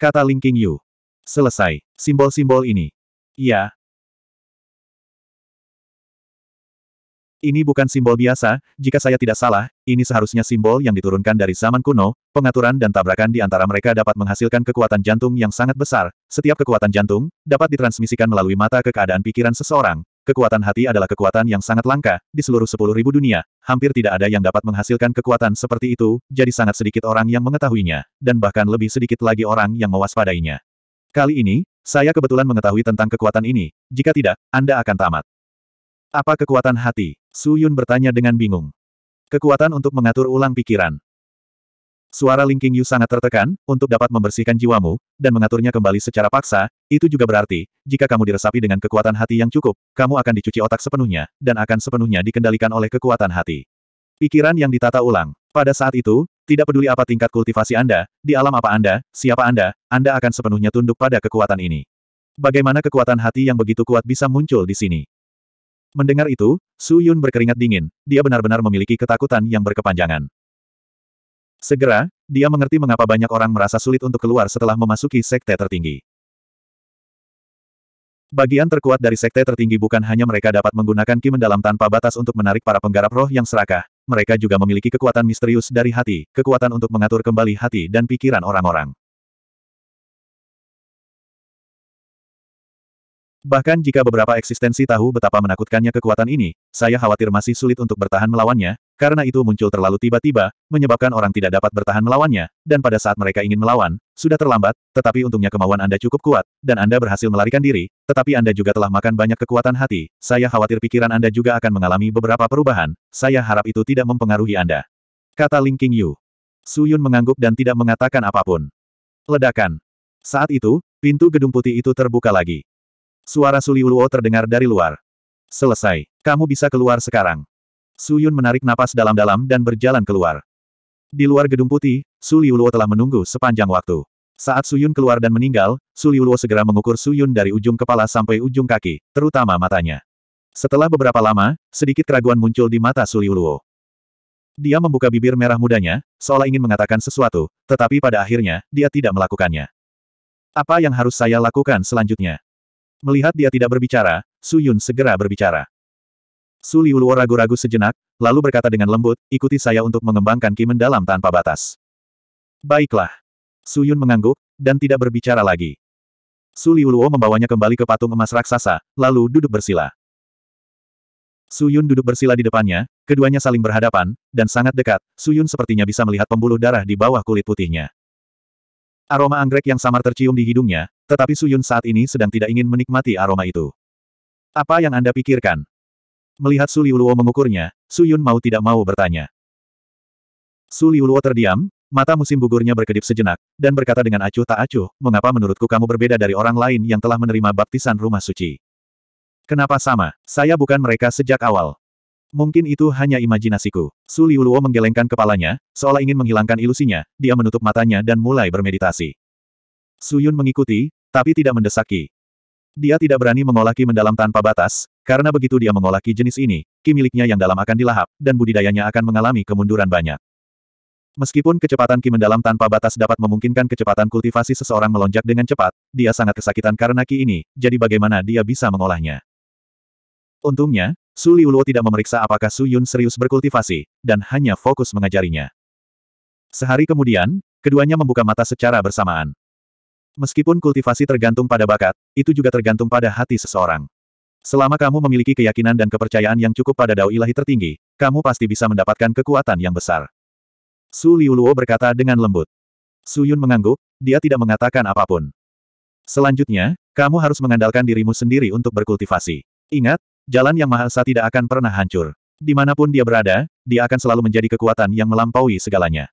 Kata Ling King Yu. Selesai. Simbol-simbol ini. Iya, Ini bukan simbol biasa, jika saya tidak salah, ini seharusnya simbol yang diturunkan dari zaman kuno, pengaturan dan tabrakan di antara mereka dapat menghasilkan kekuatan jantung yang sangat besar, setiap kekuatan jantung, dapat ditransmisikan melalui mata ke keadaan pikiran seseorang. Kekuatan hati adalah kekuatan yang sangat langka, di seluruh sepuluh ribu dunia, hampir tidak ada yang dapat menghasilkan kekuatan seperti itu, jadi sangat sedikit orang yang mengetahuinya, dan bahkan lebih sedikit lagi orang yang mewaspadainya. Kali ini, saya kebetulan mengetahui tentang kekuatan ini, jika tidak, Anda akan tamat. Apa kekuatan hati? Su Yun bertanya dengan bingung. Kekuatan untuk mengatur ulang pikiran. Suara Ling Yu sangat tertekan, untuk dapat membersihkan jiwamu, dan mengaturnya kembali secara paksa, itu juga berarti, jika kamu diresapi dengan kekuatan hati yang cukup, kamu akan dicuci otak sepenuhnya, dan akan sepenuhnya dikendalikan oleh kekuatan hati. Pikiran yang ditata ulang. Pada saat itu, tidak peduli apa tingkat kultivasi Anda, di alam apa Anda, siapa Anda, Anda akan sepenuhnya tunduk pada kekuatan ini. Bagaimana kekuatan hati yang begitu kuat bisa muncul di sini? Mendengar itu, Su Yun berkeringat dingin, dia benar-benar memiliki ketakutan yang berkepanjangan. Segera, dia mengerti mengapa banyak orang merasa sulit untuk keluar setelah memasuki sekte tertinggi. Bagian terkuat dari sekte tertinggi bukan hanya mereka dapat menggunakan ki mendalam tanpa batas untuk menarik para penggarap roh yang serakah, mereka juga memiliki kekuatan misterius dari hati, kekuatan untuk mengatur kembali hati dan pikiran orang-orang. Bahkan jika beberapa eksistensi tahu betapa menakutkannya kekuatan ini, saya khawatir masih sulit untuk bertahan melawannya, karena itu muncul terlalu tiba-tiba, menyebabkan orang tidak dapat bertahan melawannya, dan pada saat mereka ingin melawan, sudah terlambat, tetapi untungnya kemauan Anda cukup kuat, dan Anda berhasil melarikan diri, tetapi Anda juga telah makan banyak kekuatan hati, saya khawatir pikiran Anda juga akan mengalami beberapa perubahan, saya harap itu tidak mempengaruhi Anda. Kata Ling King Yu. Su Yun mengangguk dan tidak mengatakan apapun. Ledakan. Saat itu, pintu gedung putih itu terbuka lagi. Suara Suliuluo terdengar dari luar. Selesai. Kamu bisa keluar sekarang. Suyun menarik napas dalam-dalam dan berjalan keluar. Di luar gedung putih, Suliuluo telah menunggu sepanjang waktu. Saat Suyun keluar dan meninggal, Suliuluo segera mengukur Suyun dari ujung kepala sampai ujung kaki, terutama matanya. Setelah beberapa lama, sedikit keraguan muncul di mata Suliuluo. Dia membuka bibir merah mudanya, seolah ingin mengatakan sesuatu, tetapi pada akhirnya, dia tidak melakukannya. Apa yang harus saya lakukan selanjutnya? Melihat dia tidak berbicara, Su Yun segera berbicara. Su Liuluo ragu-ragu sejenak, lalu berkata dengan lembut, ikuti saya untuk mengembangkan ki mendalam tanpa batas. Baiklah. Su Yun mengangguk, dan tidak berbicara lagi. Su Liuluo membawanya kembali ke patung emas raksasa, lalu duduk bersila. Su Yun duduk bersila di depannya, keduanya saling berhadapan, dan sangat dekat, Su Yun sepertinya bisa melihat pembuluh darah di bawah kulit putihnya. Aroma anggrek yang samar tercium di hidungnya, tetapi Suyun saat ini sedang tidak ingin menikmati aroma itu. Apa yang Anda pikirkan? Melihat Su Liuluo mengukurnya, Suyun mau tidak mau bertanya. Su Liuluo terdiam, mata musim gugurnya berkedip sejenak, dan berkata dengan acuh tak acuh, mengapa menurutku kamu berbeda dari orang lain yang telah menerima baptisan rumah suci? Kenapa sama? Saya bukan mereka sejak awal. Mungkin itu hanya imajinasiku. Su Liuluo menggelengkan kepalanya, seolah ingin menghilangkan ilusinya, dia menutup matanya dan mulai bermeditasi. Suyun mengikuti, tapi tidak mendesak Dia tidak berani mengolaki mendalam tanpa batas, karena begitu dia mengolaki jenis ini, Ki miliknya yang dalam akan dilahap, dan budidayanya akan mengalami kemunduran banyak. Meskipun kecepatan Ki mendalam tanpa batas dapat memungkinkan kecepatan kultivasi seseorang melonjak dengan cepat, dia sangat kesakitan karena Ki ini, jadi bagaimana dia bisa mengolahnya. Untungnya, Su Liuluo tidak memeriksa apakah Su Yun serius berkultivasi, dan hanya fokus mengajarinya. Sehari kemudian, keduanya membuka mata secara bersamaan. Meskipun kultivasi tergantung pada bakat, itu juga tergantung pada hati seseorang. Selama kamu memiliki keyakinan dan kepercayaan yang cukup pada dao ilahi tertinggi, kamu pasti bisa mendapatkan kekuatan yang besar. Su Liuluo berkata dengan lembut. Su Yun mengangguk, dia tidak mengatakan apapun. Selanjutnya, kamu harus mengandalkan dirimu sendiri untuk berkultivasi. Ingat, jalan yang mahal tidak akan pernah hancur. Dimanapun dia berada, dia akan selalu menjadi kekuatan yang melampaui segalanya.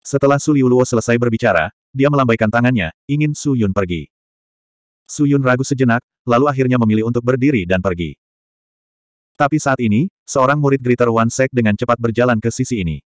Setelah Su Liuluo selesai berbicara, dia melambaikan tangannya, ingin Su Yun pergi. Su Yun ragu sejenak, lalu akhirnya memilih untuk berdiri dan pergi. Tapi saat ini, seorang murid Greater One Sek dengan cepat berjalan ke sisi ini.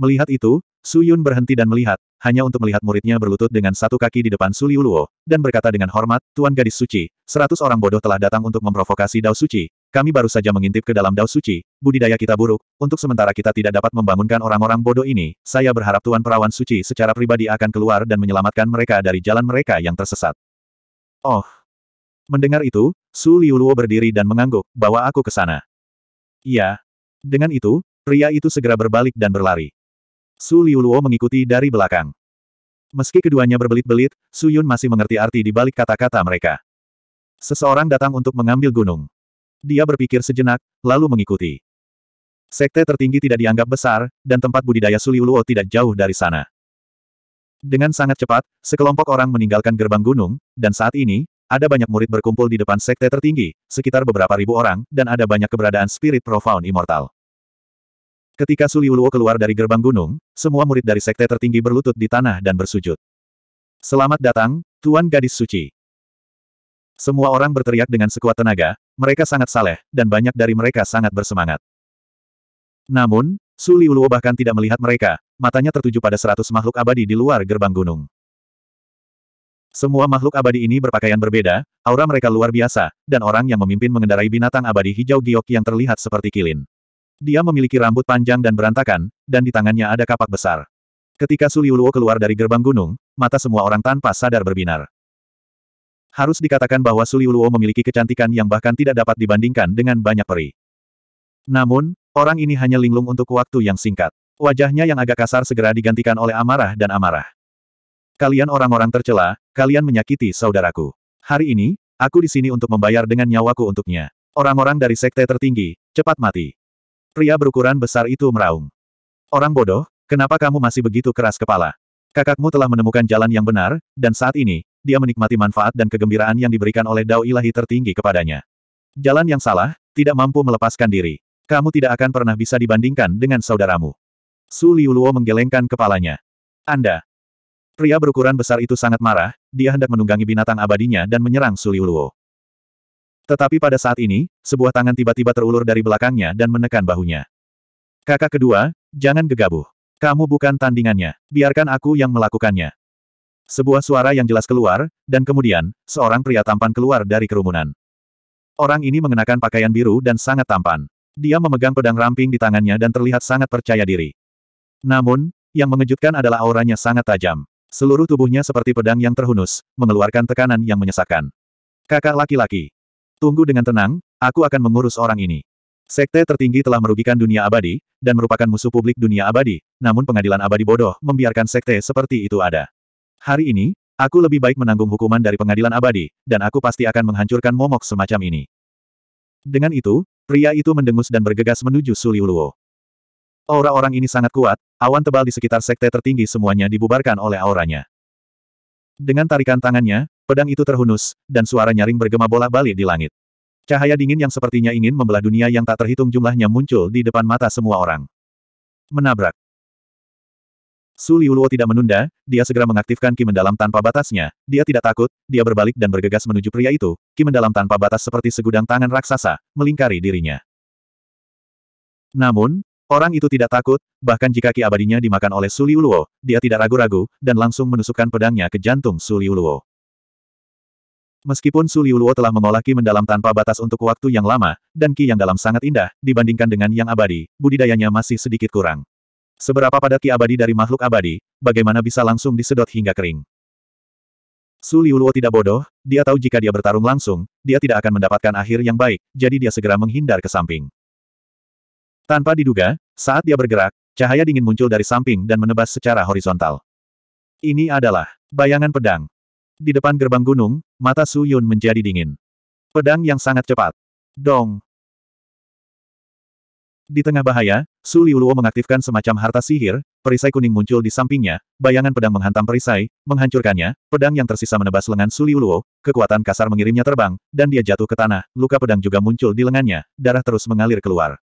Melihat itu, Su Yun berhenti dan melihat, hanya untuk melihat muridnya berlutut dengan satu kaki di depan Su Liuluo, dan berkata dengan hormat, Tuan Gadis Suci, seratus orang bodoh telah datang untuk memprovokasi Dao Suci, kami baru saja mengintip ke dalam dao suci, budidaya kita buruk, untuk sementara kita tidak dapat membangunkan orang-orang bodoh ini, saya berharap Tuan Perawan Suci secara pribadi akan keluar dan menyelamatkan mereka dari jalan mereka yang tersesat. Oh! Mendengar itu, Su Liuluo berdiri dan mengangguk, bawa aku ke sana. Iya. Dengan itu, pria itu segera berbalik dan berlari. Su Liuluo mengikuti dari belakang. Meski keduanya berbelit-belit, Su Yun masih mengerti arti di balik kata-kata mereka. Seseorang datang untuk mengambil gunung. Dia berpikir sejenak, lalu mengikuti. Sekte tertinggi tidak dianggap besar, dan tempat budidaya Suliuluo tidak jauh dari sana. Dengan sangat cepat, sekelompok orang meninggalkan gerbang gunung, dan saat ini, ada banyak murid berkumpul di depan sekte tertinggi, sekitar beberapa ribu orang, dan ada banyak keberadaan spirit profound immortal. Ketika Suliuluo keluar dari gerbang gunung, semua murid dari sekte tertinggi berlutut di tanah dan bersujud. Selamat datang, Tuan Gadis Suci. Semua orang berteriak dengan sekuat tenaga, mereka sangat saleh, dan banyak dari mereka sangat bersemangat. Namun, Su Liuluo bahkan tidak melihat mereka, matanya tertuju pada seratus makhluk abadi di luar gerbang gunung. Semua makhluk abadi ini berpakaian berbeda, aura mereka luar biasa, dan orang yang memimpin mengendarai binatang abadi hijau giok yang terlihat seperti kilin. Dia memiliki rambut panjang dan berantakan, dan di tangannya ada kapak besar. Ketika Su Liuluo keluar dari gerbang gunung, mata semua orang tanpa sadar berbinar. Harus dikatakan bahwa Suliuluo memiliki kecantikan yang bahkan tidak dapat dibandingkan dengan banyak peri. Namun, orang ini hanya linglung untuk waktu yang singkat. Wajahnya yang agak kasar segera digantikan oleh amarah dan amarah. Kalian orang-orang tercela, kalian menyakiti saudaraku. Hari ini, aku di sini untuk membayar dengan nyawaku untuknya. Orang-orang dari sekte tertinggi, cepat mati. Pria berukuran besar itu meraung. Orang bodoh, kenapa kamu masih begitu keras kepala? Kakakmu telah menemukan jalan yang benar, dan saat ini, dia menikmati manfaat dan kegembiraan yang diberikan oleh dao ilahi tertinggi kepadanya. Jalan yang salah, tidak mampu melepaskan diri. Kamu tidak akan pernah bisa dibandingkan dengan saudaramu. Su Luo menggelengkan kepalanya. Anda. Pria berukuran besar itu sangat marah, dia hendak menunggangi binatang abadinya dan menyerang Su Luo. Tetapi pada saat ini, sebuah tangan tiba-tiba terulur dari belakangnya dan menekan bahunya. Kakak kedua, jangan gegabah. Kamu bukan tandingannya. Biarkan aku yang melakukannya. Sebuah suara yang jelas keluar, dan kemudian, seorang pria tampan keluar dari kerumunan. Orang ini mengenakan pakaian biru dan sangat tampan. Dia memegang pedang ramping di tangannya dan terlihat sangat percaya diri. Namun, yang mengejutkan adalah auranya sangat tajam. Seluruh tubuhnya seperti pedang yang terhunus, mengeluarkan tekanan yang menyesakkan. Kakak laki-laki. Tunggu dengan tenang, aku akan mengurus orang ini. Sekte tertinggi telah merugikan dunia abadi, dan merupakan musuh publik dunia abadi, namun pengadilan abadi bodoh membiarkan sekte seperti itu ada. Hari ini, aku lebih baik menanggung hukuman dari pengadilan abadi, dan aku pasti akan menghancurkan momok semacam ini. Dengan itu, pria itu mendengus dan bergegas menuju Suliuluo. Aura orang ini sangat kuat, awan tebal di sekitar sekte tertinggi semuanya dibubarkan oleh auranya. Dengan tarikan tangannya, pedang itu terhunus, dan suara nyaring bergema bolak-balik di langit. Cahaya dingin yang sepertinya ingin membelah dunia yang tak terhitung jumlahnya muncul di depan mata semua orang. Menabrak. Su Liuluo tidak menunda, dia segera mengaktifkan Ki Mendalam tanpa batasnya. Dia tidak takut, dia berbalik dan bergegas menuju pria itu. Ki Mendalam tanpa batas seperti segudang tangan raksasa, melingkari dirinya. Namun, orang itu tidak takut, bahkan jika Ki abadinya dimakan oleh Su Liuluo, dia tidak ragu-ragu, dan langsung menusukkan pedangnya ke jantung Su Liuluo. Meskipun Su Liuluo telah mengolah Ki Mendalam tanpa batas untuk waktu yang lama, dan Ki yang dalam sangat indah, dibandingkan dengan yang abadi, budidayanya masih sedikit kurang. Seberapa padat ki abadi dari makhluk abadi, bagaimana bisa langsung disedot hingga kering? Su Liuluo tidak bodoh, dia tahu jika dia bertarung langsung, dia tidak akan mendapatkan akhir yang baik, jadi dia segera menghindar ke samping. Tanpa diduga, saat dia bergerak, cahaya dingin muncul dari samping dan menebas secara horizontal. Ini adalah bayangan pedang. Di depan gerbang gunung, mata Su Yun menjadi dingin. Pedang yang sangat cepat. Dong! Di tengah bahaya, Su Liuluo mengaktifkan semacam harta sihir, perisai kuning muncul di sampingnya, bayangan pedang menghantam perisai, menghancurkannya, pedang yang tersisa menebas lengan Su Liuluo, kekuatan kasar mengirimnya terbang, dan dia jatuh ke tanah, luka pedang juga muncul di lengannya, darah terus mengalir keluar.